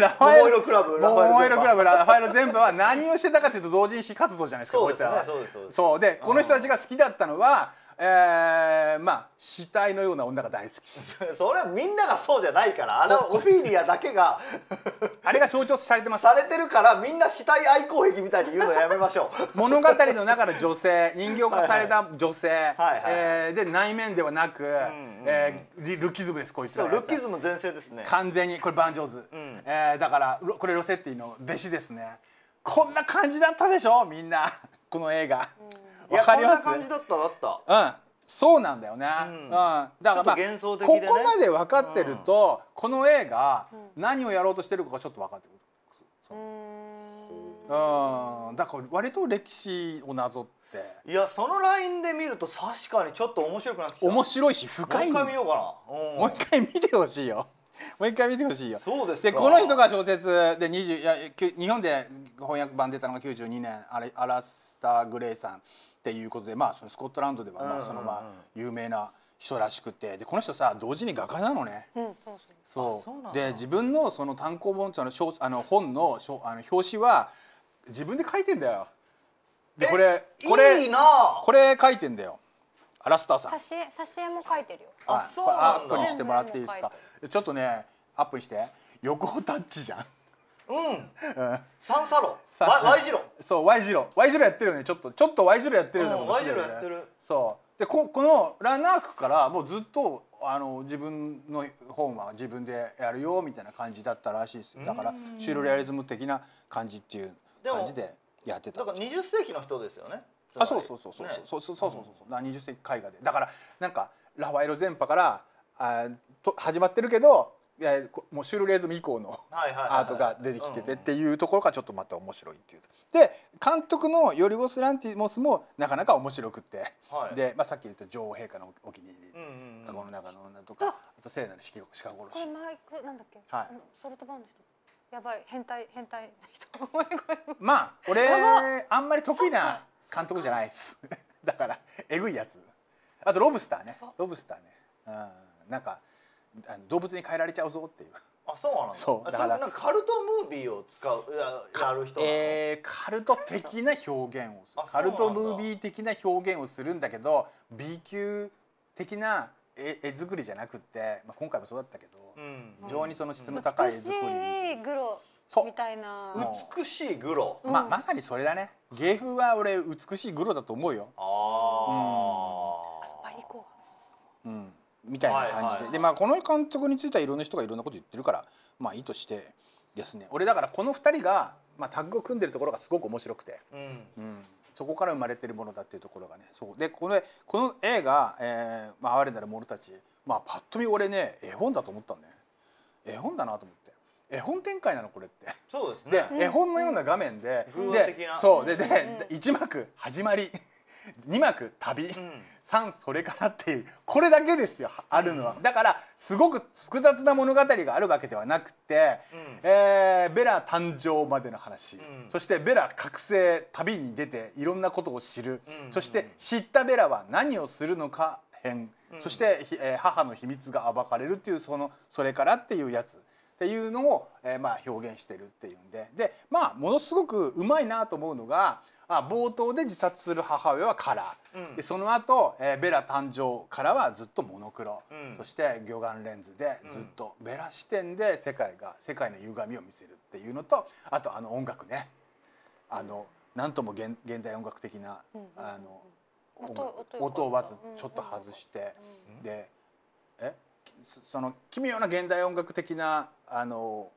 Speaker 1: ラファエルクラブラファエルクラブラファエル全部は何をしてたかというと同人誌活動じゃないですかそうです、ね、こいつはそうでこの人たちが好きだったのはえー、まあ死体のような女が大好き それはみんながそうじゃないからあのオフィリアだけが あれが象徴されてますされてるからみんな死体
Speaker 2: 愛好癖みたいに言うのやめましょう
Speaker 1: 物語の中の女性人形化された女性、はい、で内面ではなく、うんうん、えー、ルッキズムですこいつうルッキズム全盛ですね完全にこれバンジョーズ、うん、えー、だからこれロセッティの弟子ですねこんな感じだったでしょみんなこの映画。うんわかります感じだったあったうんそうなんだよね、うん、うん、だからまあ、ね、
Speaker 2: ここまで
Speaker 1: 分かってると、うん、この映画何をやろうとしてるかがちょっと分かってくる。うん、だから割と歴史をなぞっていやそのラインで見ると確かにちょっと面白くなってきた面白いし深いもう一回見ようかな、うん、もう一回見てほしいよ もう一回見てほしいよそうですでこの人が小説で二十、いや日本で翻訳版出たのが九十二年あれ、アラスター・グレイさんっていうことで、まあ、そのスコットランドではまあそのまあ有名な人らしくてでこの人さ同時に画家なのね。うん、そうで自分のその単行本その小あの本のしょ、あの表紙は自分で書いてんだよ。でこれこれこれ書いてんだよ。アラスターさん。
Speaker 3: 挿絵挿絵も書いてるよ。あ、そうアップにしてもらっていいですか。
Speaker 1: ちょっとね、アップにして。横タッチじゃん。うん。うん、
Speaker 2: サンサロ。ワイジロ。
Speaker 1: そう、ワイジロ。ワイジロやってるよね。ちょっとちょっとワイジロやってるよね。ワイジロやってる。そう。でここのランナークからもうずっとあの自分の本は自分でやるよみたいな感じだったらしいですだからシュルレアリズム的な感じっていう感じでやってただから20世紀の人ですよねあそうそうそうそう、そうそうそうそうそう、う20世紀絵画でだからなんかラファエロ全波からあと始まってるけどやもうシュルレーズム以降の
Speaker 2: アートが出てきてて
Speaker 1: っていうところがちょっとまた面白いっていう。で監督のヨリゴス・ランティモスもなかなか面白くって、はい、で、まあ、さっき言った女王陛下のお気に入り「籠、の中の女」とかあと「聖なる鹿殺し」これ
Speaker 3: マイクなんだっけ、はい、ソルトバーンの人やばい変態変態
Speaker 1: まあ俺あんまり得意な監督じゃないです だからえぐいやつあとロブスターねロブスターね、うん、なんか動物に変えられちゃうぞっていうあそ
Speaker 2: うなのだそうだからなんかカルトムービーを使うやる
Speaker 1: 人えー、カルト的な表現をするカルトムービー的な表現をするんだけど B 級的な絵絵作りじゃなくて、まあ、今回もそうだったけど、うん、非常にその質の高い絵作り、う
Speaker 3: ん、みたいな
Speaker 1: 美しいグロ、うん、まあ、まさにそれだね芸風は俺美しいグロだと思うよあ、うん、うん、みたいな感じで、はいはいはい、でまあこの監督についてはいろんな人がいろんなこと言ってるからまあいいとしてですね俺だからこの2人が、まあ、タッグを組んでるところがすごく面白くて、うん、うん、そこから生まれてるものだっていうところがねそうでこのこの映画「えーまあ、哀れなる者たち」まあパッと見俺ね絵本だと思ったんだね絵本だなと思って。絵本展開なのこれって
Speaker 2: そうですねで絵本のような画
Speaker 1: 面で、うん、でそうでで、うん、1幕始まり2 幕旅、うん、3それからっていうこれだけですよあるのは、うん、だからすごく複雑な物語があるわけではなくて、うん、えー、ベラ誕生までの話、うん、そしてベラ覚醒旅に出ていろんなことを知る、そして知ったベラは何をするのか編、そして、えー、母の秘密が暴かれるっていうそのそれからっていうやつ。っていうのを、えー、まあ表現してるっていうんででまあものすごくうまいなと思うのがあ冒頭で自殺する母親はカラー、うん、でその後、えー、ベラ誕生からはずっとモノクロ、うん、そして魚眼レンズでずっとベラ視点で世界が世界の歪みを見せるっていうのとあとあの音楽ねあの何とも現代音楽的な、うん、あの音をまずちょっと外して、でえその奇妙な現代音楽的なあの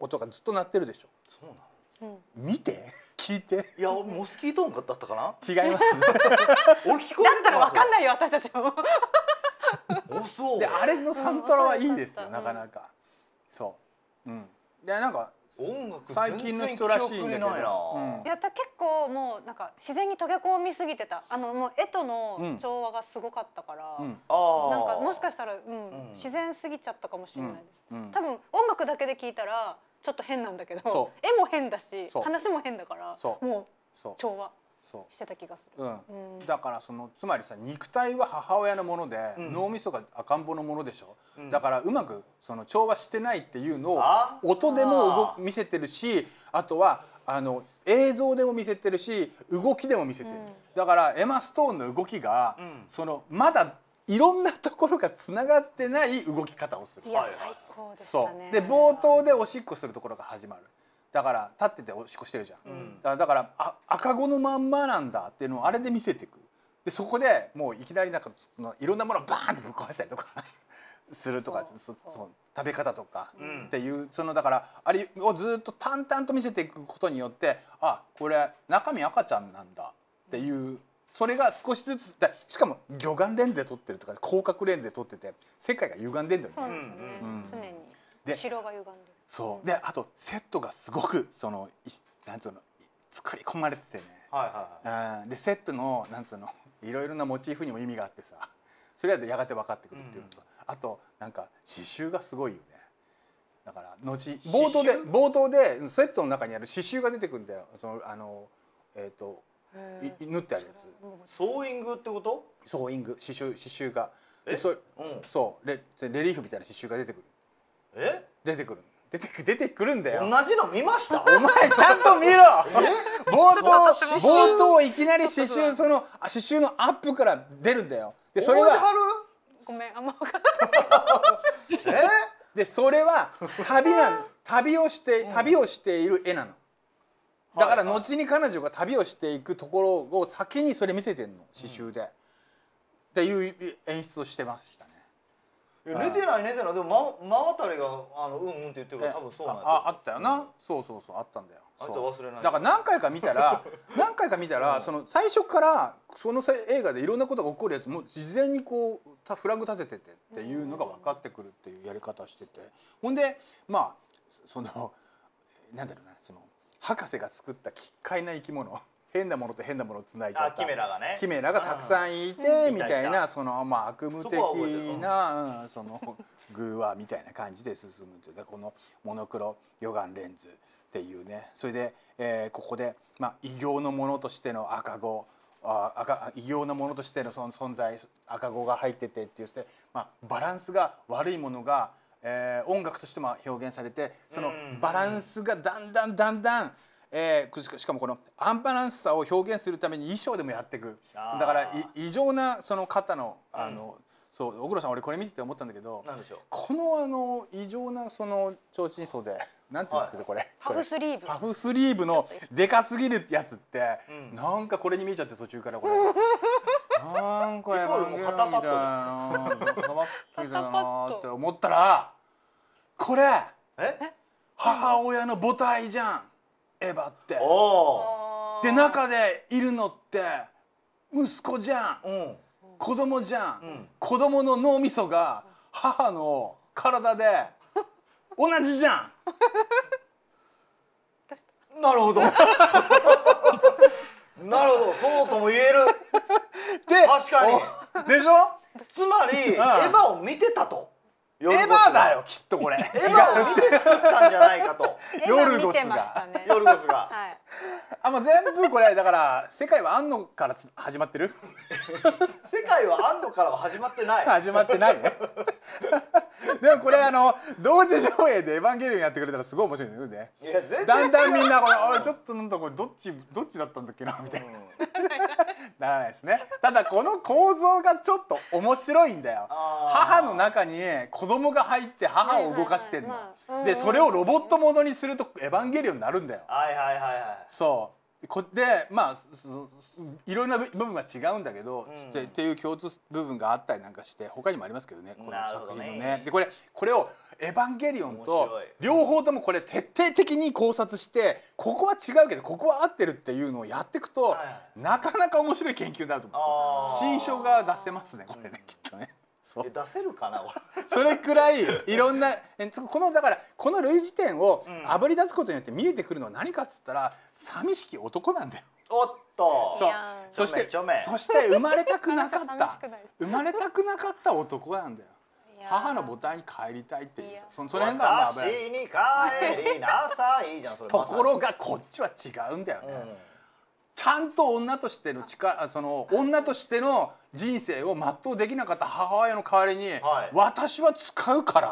Speaker 1: 音がずっと鳴ってるでしょ。そうなの見て聞いていやモスキート音だったかな違います 俺聞こえだたらわかんないよ私たちも おそうであれのサントラはいいですよなかなかそううんでなんか音楽最近の人らしいんだけど、う
Speaker 2: ん、
Speaker 3: やった結構もうなんか自然に溶け込みすぎてたあのもう絵との調和がすごかったから、
Speaker 2: うん、なんかもし
Speaker 3: かしたら、うん、うん、自然すぎちゃったかもしれな
Speaker 2: いで
Speaker 1: す、
Speaker 3: 多分音楽だけで聞いたらちょっと変なんだけど絵も変だし話も変だから
Speaker 1: もう調和し
Speaker 3: てた気がする、うんうん、
Speaker 1: だからそのつまりさ肉体は母親のもので、うん、脳みそが赤ん坊のものでしょ、うん、だからうまくその調和してないっていうのを音でも見せてるしあとはあの映像でも見せてるし動きでも見せてる、だからエマ・ストーンの動きが、そのまだいろんなところがつながってない動き方をする。いや最高でしたねそうで冒頭でおしっこするところが始まる。だから立ってておしっこしてるじゃん、うん、だからあ赤子のまんまなんだっていうのをあれで見せていくでそこでもういきなりなんかいろんなものをバーンってぶっ壊したりとか するとかそそ食べ方とかっていう、うん、そのだからあれをずっと淡々と見せていくことによってあこれ中身赤ちゃんなんだっていう。うんそれが少しずつしかも魚眼レンズで撮ってるとか広角レンズで撮ってて世界が歪んでんだよね。そうですね、うん、常に後ろが歪んでるそうであとセットがすごくそのいなんつうの作り込まれててね、はいはいはい、でセットのなんつうのいろいろなモチーフにも意味があってさそれはやがて分かってくるっていうのと、うん、あとなんか刺繍がすごいよねだから後冒頭で冒頭でセットの中にある刺繍が出てくるんだよそのあのえっ、ー、と縫ってあるやつソーイングってことソーイング刺繍刺繍がでそ,、うん、そうレレリーフみたいな刺繍が出てくるえ出てくる出てく出てくるんだよ同じの見ましたお前ちゃんと見ろ冒頭冒頭いきなり刺繍その刺繍のアップから出るんだよでそれは
Speaker 2: ごめんあんま分かん
Speaker 1: ない えでそれは旅な旅をして旅をしている絵なのだから後に彼女が旅をしていくところを先にそれ見せてんの刺繍で、うん、っていう演出をしてましたね寝てない
Speaker 2: 寝てないでも真真
Speaker 1: 渡りがあのうんうんって言ってるから多分そうなんやああったよな、そうそうそうあったんだよあいつは忘れないだから何回か見たら 何回か見たら、その最初からその映画でいろんなことが起こるやつも事前にこうたフラグ立てててっていうのが分かってくるっていうやり方してて、ほんでまあそのなんだろうなその博士が作った奇怪な生き物変なものと変なものをつないじゃったキメラがねキメラがたくさんいて、みたいなその、まあ、悪夢的なその偶話みたいな感じで進むというかこのモノクロ魚眼レンズっていうねそれで、えここで、まあ、異形のものとしての赤子あ赤異形のものとしてのその存在赤子が入っててっていうて、まあ、バランスが悪いものが、え音楽としても表現されてそのバランスがだんだんだんだん、んえー、しかもこのアンバランスさを表現するために衣装でもやっていくだから異常なその肩のあの、うん、そう小野さん俺これ見てて思ったんだけどこのあの異常なその提灯層でなんていうんですけど、これパフスリーブパフスリーブのでかすぎるやつって、うなんかこれに見えちゃって途中からこれ。なんかやっぱりみたいな肩パッドだなって思ったらこれ母親の母体じゃんエヴァってで中でいるのって息子じゃん、うん、子供じゃん、うん、子供の脳みそが母の体で同じじゃん なるほど な
Speaker 2: るほどそうとも言えるで確かにでしょつまり、うん、エヴァを見てたとエヴァだよきっ
Speaker 1: とこれ エヴァ
Speaker 2: をて作ったんじゃないか
Speaker 1: と 夜ゴスが、ね、夜ゴスが、はい、あもう全部これだから世界はあんのから始まってる世界はあんのからは始まってない始まってないねでもこれあの同時上映でエヴァンゲリオンやってくれたらすごい面白いんだよねだんだんみんなこれちょっとなんだこれどっちどっちだったんだっけなみたいな、うんならないですねただこの構造がちょっと面白いんだよ母の中に子供が入って母を動かしてんの、でそれをロボットものにするとエヴァンゲリオンになるんだよはいはいはいはいそうこでまあいろんな部分が違うんだけど、うん、っていう共通部分があったりなんかして他にもありますけどねこの作品のね。ねでこれこれを「エヴァンゲリオン」と両方ともこれ徹底的に考察してここは違うけどここは合ってるっていうのをやっていくとなかなか面白い研究になると思う新書が出せますねこれねきっとね。出せるかなそれくらいいろんなこのだからこの類似点をあぶり出すことによって見えてくるのは何かっつったら寂しき男なんだよ。おっとそうそしてそして生まれたくなかった 生まれたくなかった男なんだよ。母の母体に帰りたいっていうそが私
Speaker 2: に帰りなさいじゃん と
Speaker 1: ころがこっちは違うんだよね、うん、ちゃんと女としての力その女としての人生を全うできなかった母親の代わりに、はい、私は使うから、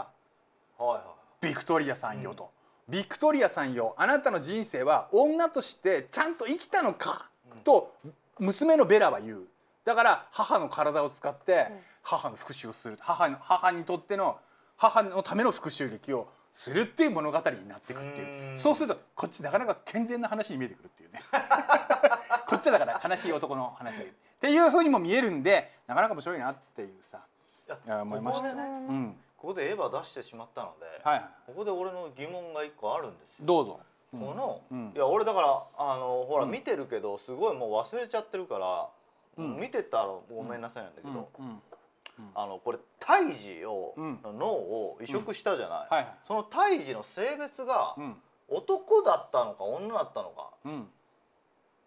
Speaker 1: はいはい、ビクトリアさんよと、うん、ビクトリアさんよあなたの人生は女としてちゃんと生きたのか、うん、と娘のベラは言うだから母の体を使って、母の復讐をする母の母にとっての母のための復讐劇をするっていう物語になっていくっていうそうするとこっちなかなか健全な話に見えてくるっていうね こっちはだから悲しい男の話でっていうふうにも見えるんでなかなか面白いなっていうさ思いました。ここね、うん
Speaker 2: ここでエヴァ出してしまったので、はいはい、ここで俺の疑問が一個あるんですよ。どうぞ。この、うん、いや俺だからあのほら、見てるけどすごいもう忘れちゃってるから、うん、見てたらごめんなさいなんだけど、うんあのこれ胎児を、脳を移植したじゃない、その胎児の性別が、男だったのか女だったのか、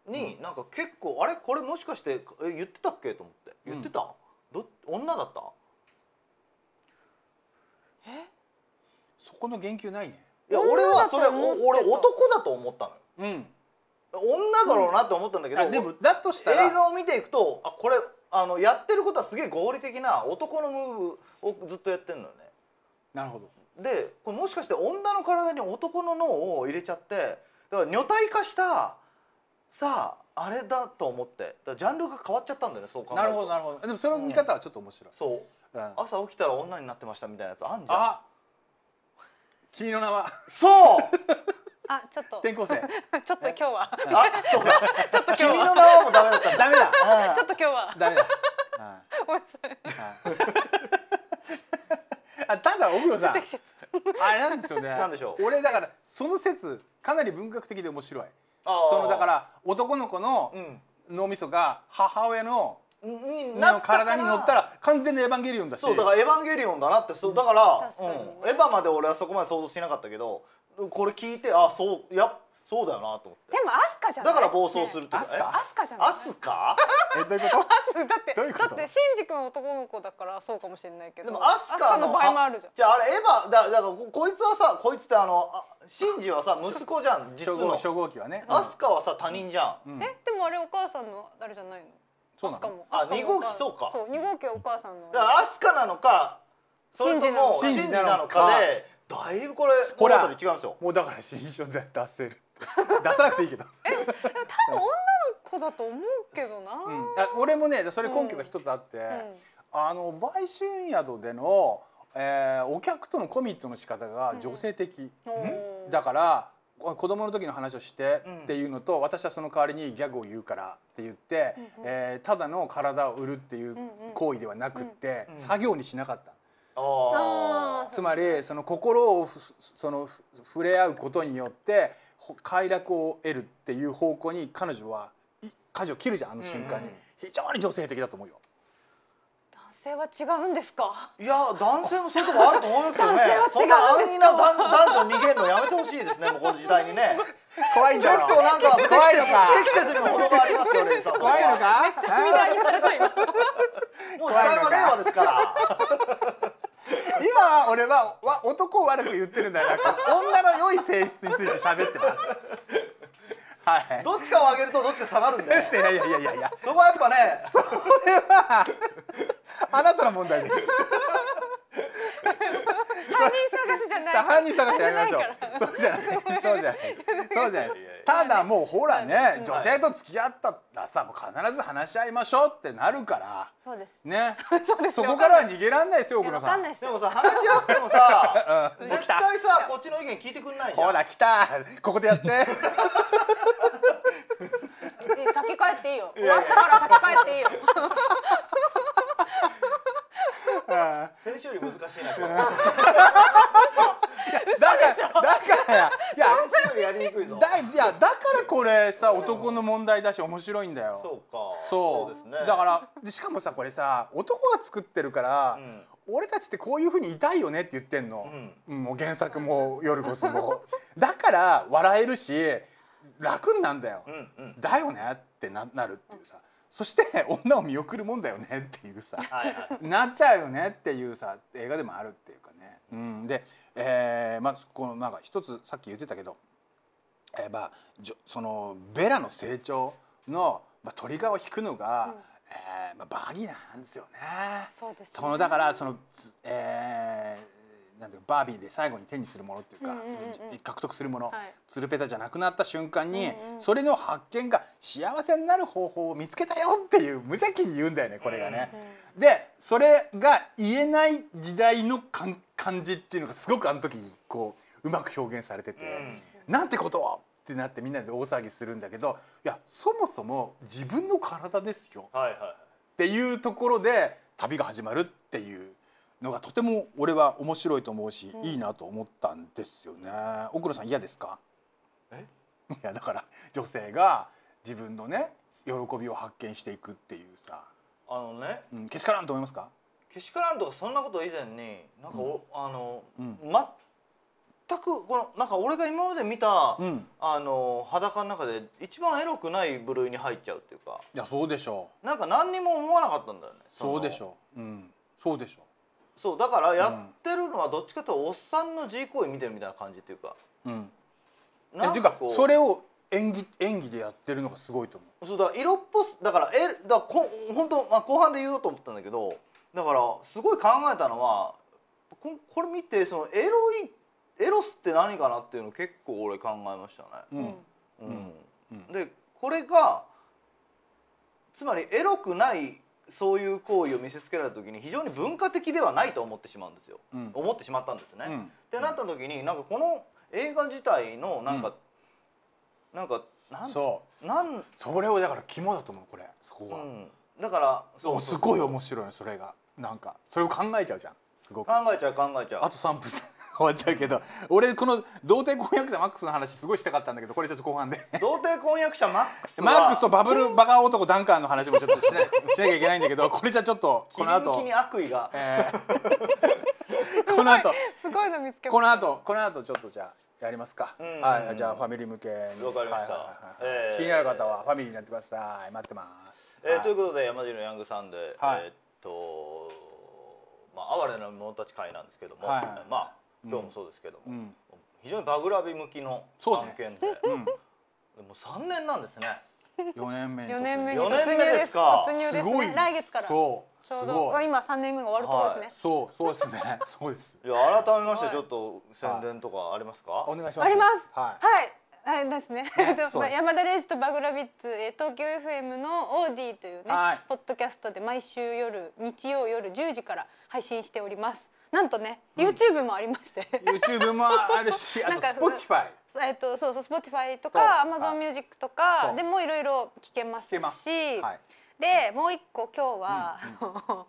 Speaker 2: に、なんか結構あれこれもしかして言ってたっけと思って言ってた、ど女だった
Speaker 1: えそこの言及ないねいや俺はそれ俺
Speaker 2: 男だと思ったのよ、
Speaker 1: うん、女だろうなっ
Speaker 2: て思ったんだけど、でもだとしたら映画を見ていくとあこれあのやってることはすげえ合理的な男のムーブをずっとやってるのよねなるほどでこれもしかして女の体に男の脳を入れちゃってだから女体化したさああれだと思ってジャンルが変わっちゃったんだよねそう考えなるほどなるほどでもその見方はちょっと面白い、うん、そう、うん、朝起きたら女になってましたみたいなやつあんじゃんあ
Speaker 1: 君の名はそう
Speaker 3: あ、ちょっと。転校生。ちょっと今日は。あ、そうだ。ちょっと君の名は
Speaker 1: もダメだった。ダメだ。ちょっと今日は。ダメ
Speaker 2: だ。ごめんなさい。
Speaker 1: あ、ただ奥野さん。あれなんですよね。なんでしょう。俺だからその説かなり文学的で面白い。そのだから男の子の脳みそが母親のの体に乗ったら完全にエヴァンゲリオンだしそうだからエヴァンゲリオンだなってそうだから、うん、エヴァま
Speaker 2: で俺はそこまで想像しなかったけどこれ聞いてあそうやそうだよなと思って
Speaker 3: でもアスカじゃなだから暴走するとかアスカアスカじゃないアス
Speaker 2: カえアスだってううだっ
Speaker 3: てシンジ君男の子だからそうかもしれないけどでもアスカの場合も
Speaker 2: あるじゃんじゃああれエヴァだだからここいつはさこいつってあのあシンジはさ息子じゃん実の初
Speaker 1: 号機はね、アス
Speaker 2: カはさ他人じゃん、うんえ
Speaker 3: でもあれお母さんのあれじゃないの
Speaker 2: そうなのあ二号機そうか
Speaker 3: そう二号機はお母さんの
Speaker 2: かアスカなのか
Speaker 3: それシ
Speaker 1: シンジなのかかでだいぶこれこれ違んですよもうだから新書で出せる 出さなくていいけどえ多分女
Speaker 3: の子だと思うけどな、う
Speaker 1: ん、俺もねそれ根拠が一つあって、うんうん、あの売春宿での、えー、お客とのコミットの仕方が女性的、だから子供の時の話をしてっていうのと、私はその代わりにギャグを言うからって言って、うん、えー、ただの体を売るっていう行為ではなくって、作業にしなかった。つまりその心をその触れ合うことによって快楽を得るっていう方向に彼女は舵を切るじゃんあの瞬間に、うん、非常に女性的だと思うよ。
Speaker 3: 性は違うんですか
Speaker 1: いや男性もそういうとこあると思いますけどねそんな
Speaker 3: 安易な男男
Speaker 2: 女逃げるのやめてほしいですねもうこの時代にね怖いんだなんか怖いのか不適切にも程がありますよね怖いのかめっちゃ踏み台にされ
Speaker 1: た今もう時代は令和ですから 今俺はわ男を悪く言ってるんだよな女の良い性質について喋ってますは
Speaker 2: いどっちかを上げるとどっちか下がるんでいやいやいやいやそこはやっぱねそれは
Speaker 1: あなたの問題です
Speaker 2: 犯人探し
Speaker 3: じゃない。犯人探しやめましょう。そうじゃない。そうじゃない。そうじゃない。
Speaker 1: ただもうほらね、女性と付き合ったらさ、もう必ず話し合いましょうってなるから。そうです。ね。そこからは逃げられないですよ、奥野さん。
Speaker 2: でもさ、話し合
Speaker 1: ってもさ、絶
Speaker 2: 対さ、こっちの意見聞いてくんないほら
Speaker 1: 来た。ここでやって。
Speaker 2: 先帰っていいよ。終わったから先帰っていいよ。先週より難し
Speaker 1: いな。だからだからいややりにくいぞだいやだからこれさ男の問題だし面白いんだよ
Speaker 2: そうか
Speaker 1: そうですねだからしかもさこれさ男が作ってるから、俺たちってこういうふうに痛いよねって言ってんの、もう原作も夜りこそも だから笑えるし楽なんだよ、だよねってななるっていうさそして女を見送るもんだよねっていうさ、はいはい、なっちゃうよねっていうさ映画でもあるっていうかね。うん、で、えー、まあこのなんか一つさっき言ってたけど、えー、まあじょそのベラの成長の、まあ、トリガーを引くのが、うん、えー、まあ、バギーなんですよね。そうです、ね、そのだからその、えーなんていうバービーで最後に手にするものっていうか、うんうんうん、獲得するもの、はい、ツルペタじゃなくなった瞬間に、うんうん、それの発見が幸せになる方法を見つけたよっていう無邪気に言うんだよねこれがね。うんうん、でそれが言えない時代の感じっていうのがすごくあの時こううまく表現されてて、うん、なんてことをってなってみんなで大騒ぎするんだけどいやそもそも自分の体ですよ、はいはい、っていうところで旅が始まるっていう。のがとても俺は面白いと思うし、うん、いいなと思ったんですよね奥野さん嫌ですかえいやだから女性が自分のね喜びを発見していくっていうさあのね、うん、けしからんと思いますか
Speaker 2: けしからんとかそんなこと以前になんかうん、あの、うん、全くこのなんか俺が今まで見た、うん、あの裸の中で一番エロくない部類に入っちゃうっていうかいや
Speaker 1: そうでしょ
Speaker 2: うなんか何にも思わなかったんだよねそうでし
Speaker 1: ょう、うん、そ
Speaker 2: うでしょうそうだからやってるのはどっちかというとおっさんの G 行為見てるみたいな感じっていうか
Speaker 1: うんなんていうかそれを演技演技でやってるのがすごいと思う
Speaker 2: そうだから色っぽすだからえだからこ本当まあ後半で言おうと思ったんだけどだからすごい考えたのはここれ見てそのエロいエロスって何かなっていうの結構俺考えましたね。うんうん、うん、でこれがつまりエロくないそういう行為を見せつけられた時に非常に文化的ではないと思ってしまうんですよ、うん、思ってしまったんですね。うん、ってなった時になんかこの映画自体のなんか、うん、なんかなんそうなん
Speaker 1: それをだから肝だと思うこれそこは、うん、
Speaker 2: だからそうすごい面
Speaker 1: 白いそれがなんかそれを考えちゃうじゃんすごく考えちゃう考えちゃうあと3分終わっちゃうけど俺この童貞婚約者マックスの話すごいしたかったんだけどこれちょっと後半で童貞婚約者マックスマックスとバブルバカ男ダンカーの話もちょっとしなしなきゃいけないんだけどこれじゃちょっとこの後に悪意が、えー、この後
Speaker 2: すごいの見つけこ
Speaker 1: の後この後ちょっとじゃあやりますか、うんうんうん、はいじゃあファミリー向けにわかりました、は
Speaker 2: いはいえー、気になる方はファミ
Speaker 1: リーになってください待ってま
Speaker 2: す、えー、はい、ということで山地のヤングさんで、はい、えー、っとまあ、哀れな者たち会なんですけども、はい、まあ今日もそうですけども、うん、非常にバグラビ向きの案件で、ねうん、でも三年なんですね
Speaker 1: 四年目に突年目突入ですか突入ですね来月からそうちょうど
Speaker 3: 今三年目が終わるところですね、はい、
Speaker 1: そうそうですね そうです
Speaker 2: いや改めましてちょっと宣伝とかありますか、はい、お願いしますありますはい、
Speaker 3: はいはい、ですね。ね 山田レイジとバグラビッツ、え東京 FM のオーディというね、はい、ポッドキャストで毎週夜日曜夜10時から配信しております。なんとね、YouTube もありまして
Speaker 1: YouTube もあるしあと Spotify
Speaker 3: えっとそうそう Spotify とか Amazon Music とかでもいろいろ聞けますし、でもう一個今日は、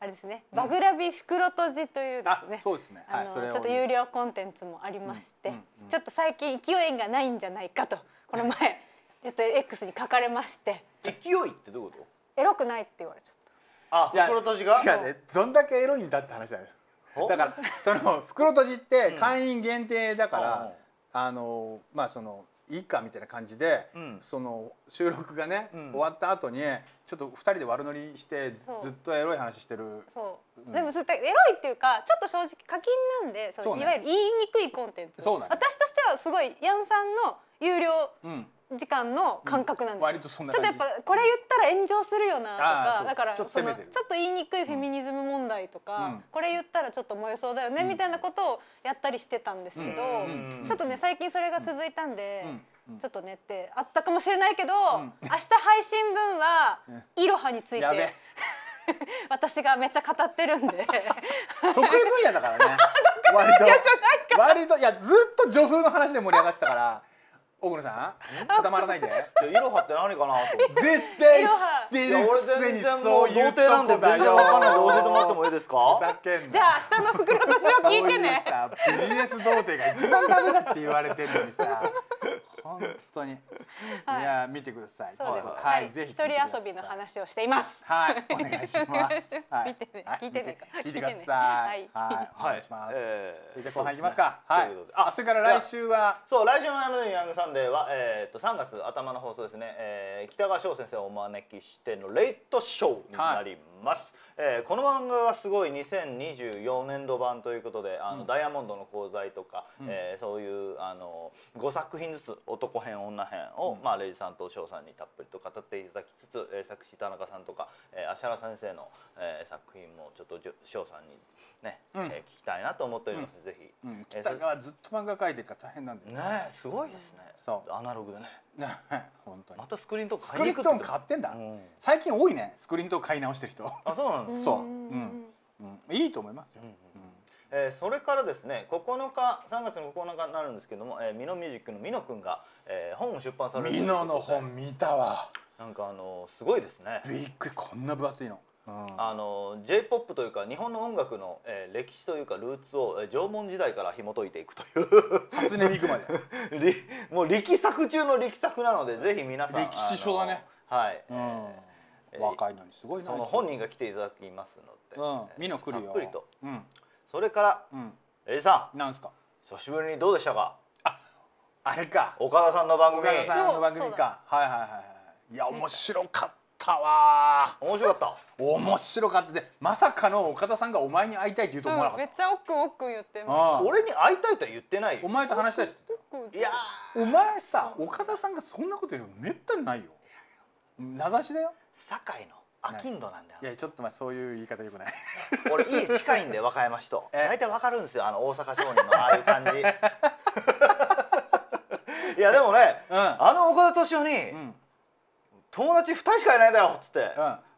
Speaker 3: あれですね、バグラビ袋とじというです
Speaker 1: ね、そうですね、はい、あのちょっと有
Speaker 3: 料コンテンツもありまして、ちょっと最近勢いがないんじゃないかとこの前ちょ っと X に書かれまして、
Speaker 1: 勢いってどういうこと？
Speaker 3: エロくないって言われちゃっ
Speaker 1: た。あ、袋とじが？違うね、どんだけエロいんだって話じゃないですか。だからその袋閉じって会員限定だから、あのまあそのいいかみたいな感じで、その収録がね、終わった後にちょっと2人で悪乗りしてずっとエロい話してる
Speaker 3: でもそれエロいっていうかちょっと正直課金なんでそのいわゆる言いにくいコンテンツ、私としてはすごいヤンさんの有料時間の感覚なんで
Speaker 1: す、うん、ちょっとやっぱ
Speaker 3: これ言ったら炎上するよなとかだからちょそのちょっと言いにくいフェミニズム問題とか、うん、これ言ったらちょっと燃えそうだよね、みたいなことをやったりしてたんですけど、ちょっとね最近それが続いたんで。ちょっとねってあったかもしれないけど、明日配信分はいろはについて 私がめっちゃ語ってるんで
Speaker 1: 得意分野だからね割と割といやずっと序風の話で盛り上がってたから大黒さん固まらないでいろはって何かなと絶対知ってるくせにそう言っとこだ
Speaker 2: よ教えてもらってもいいですかじゃ
Speaker 3: あ明日の袋としを聞いてね
Speaker 2: BS
Speaker 1: 童貞が一番ダメだって言われてるのにさ本当に。い、や見てください。はい、ぜひ。一
Speaker 3: 人遊びの話をしています。はい、お願いします。はい、見てね、聞いてね、聞いてください。はい、お願
Speaker 1: いします。じゃ後半いきます
Speaker 2: か。はい。あ、それから来週は。そう、来週のヤムズヤングサンデーはえっと三月頭の放送ですね。北川翔先生をお招きしてのレイトショーになります。ます、えー、この漫画がすごい2024年度版ということで「あの、うん、ダイヤモンドの功材」とか、うん、えー、そういうあの5作品ずつ男編女編を、うん、まあ、レイジさんと翔さんにたっぷりと語っていただきつつ、えー、作詞田中さんとか、えー、芦原先生の、えー、作品もちょっと翔さんにね、うん、えー、聞きたいなと思っております、うん、ぜひ、うん、北川ずっ
Speaker 1: と漫画描いてるから大変なんでねねすごいですね、そうアナログでね本当にまたスクリーントーンスクリーントーン買ってんだ、うん、最近多いねスクリーントーン買い直してる人あそうなんですそう、うんうん、いいと思いますよ、うん
Speaker 2: えそれからですね9日3月の9日になるんですけども、えー、ミノミュージックのミノくんが、えー、本を出版されるミノの本見たわなんかあのー、すごいですねびっくりこんな分厚いのあの J−POP というか日本の音楽の、えー、歴史というかルーツを、えー、縄文時代から紐解いていくという初音ミクまで もう力作中の力作なのでぜひ皆さん歴史書だねはい、うん、えー、若いのにすごいなその本人が来ていただきますので、うんえー、見の来るよたっぷりと、うん、それから、うん、エリさんなんすか久しぶりにどうでしたかああれか岡田さんの番組岡田さんの番組か
Speaker 1: はいはいはいいや面白かったったわ面白かった面白かったでまさかの岡田さんがお前に会いたいって言うと思わなかった、
Speaker 3: うん、めっちゃおっくおっく言ってます俺に会い
Speaker 1: たいとは言ってないお前と話したいっいやお前さ岡田さんがそんなこと言うのめったにないよ名指しだよ堺のアキンドなんだよいやちょっとまあそういう言い方よくない 俺家近いんで和歌山市と
Speaker 2: 大体わかるんですよあの大阪商人のああいう感じ いやでもね、うん、あの岡田敏夫に、友達2人しかいないんだよ」っつって。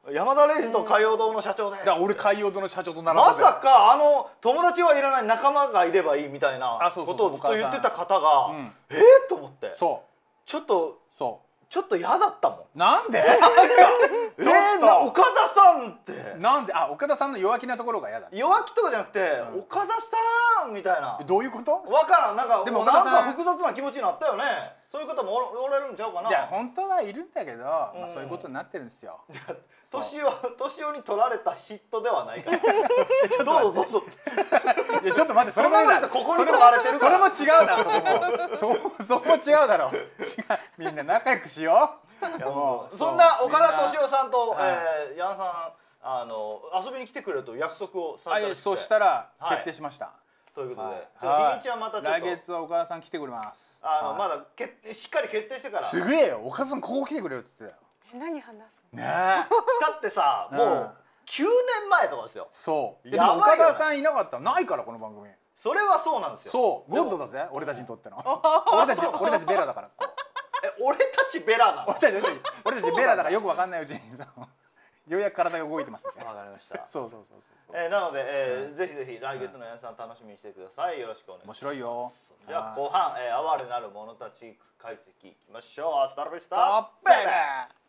Speaker 2: 山田礼二と海洋堂の社長
Speaker 1: で、だ俺海洋堂の社長と並んまさ
Speaker 2: かあの友達はいらない仲間がいればいいみたいな
Speaker 1: ことをずっと言ってた方が、うん、えー、と思ってそうちょっとそうちょっと嫌だったもんな
Speaker 2: んでえー、
Speaker 1: 岡田さんってなんであ岡田さんの弱気なところが嫌だ弱気とかじゃなくて、うん、岡田さんみたいなどういうこと分からんなんかでも岡田さん複雑な気持ちになったよね
Speaker 2: そういうこともおられるんちゃうかないや本
Speaker 1: 当はいるんだけど、まあ、そういうことになってるんですよ
Speaker 2: 年を年をに取られた嫉妬ではないから ちょっと待っ
Speaker 1: て いやちょっと待ってそれもここに取れてるそれも違うだろそこもそこも違うだろ違うみんな仲良くしようそんな岡田敏夫さんと、んえ
Speaker 2: ー、矢野さんあの
Speaker 1: 遊びに来てくれると約束をされたそうしたら決定しました、はいということで、はい、日にちはまた来月は岡田さん来てくれますあの、まだけしっかり
Speaker 2: 決定してからすげえよ岡田
Speaker 1: さんここ来てくれるっつってたよ
Speaker 2: え何話すのね だってさもう9年前とかですよ
Speaker 1: そうでも岡田さんいなかったらないからこの番組
Speaker 2: それはそうなんですよ
Speaker 1: そうゴッドだぜ俺たちにとっての 俺たち俺たちベラだから え俺たちベラなの俺たち俺たちベラだからよくわかんないうちにさようやく体が動いてますみたいなわかりましたそうそうそうそう
Speaker 2: えー、なので、えー、うん、ぜひぜひ来月の皆さん楽しみにしてくださいよろしくお願いします
Speaker 1: 面白いよじゃあ後半、
Speaker 2: えー、哀れなる者たち解析いきましょうアスタルビスタベイベー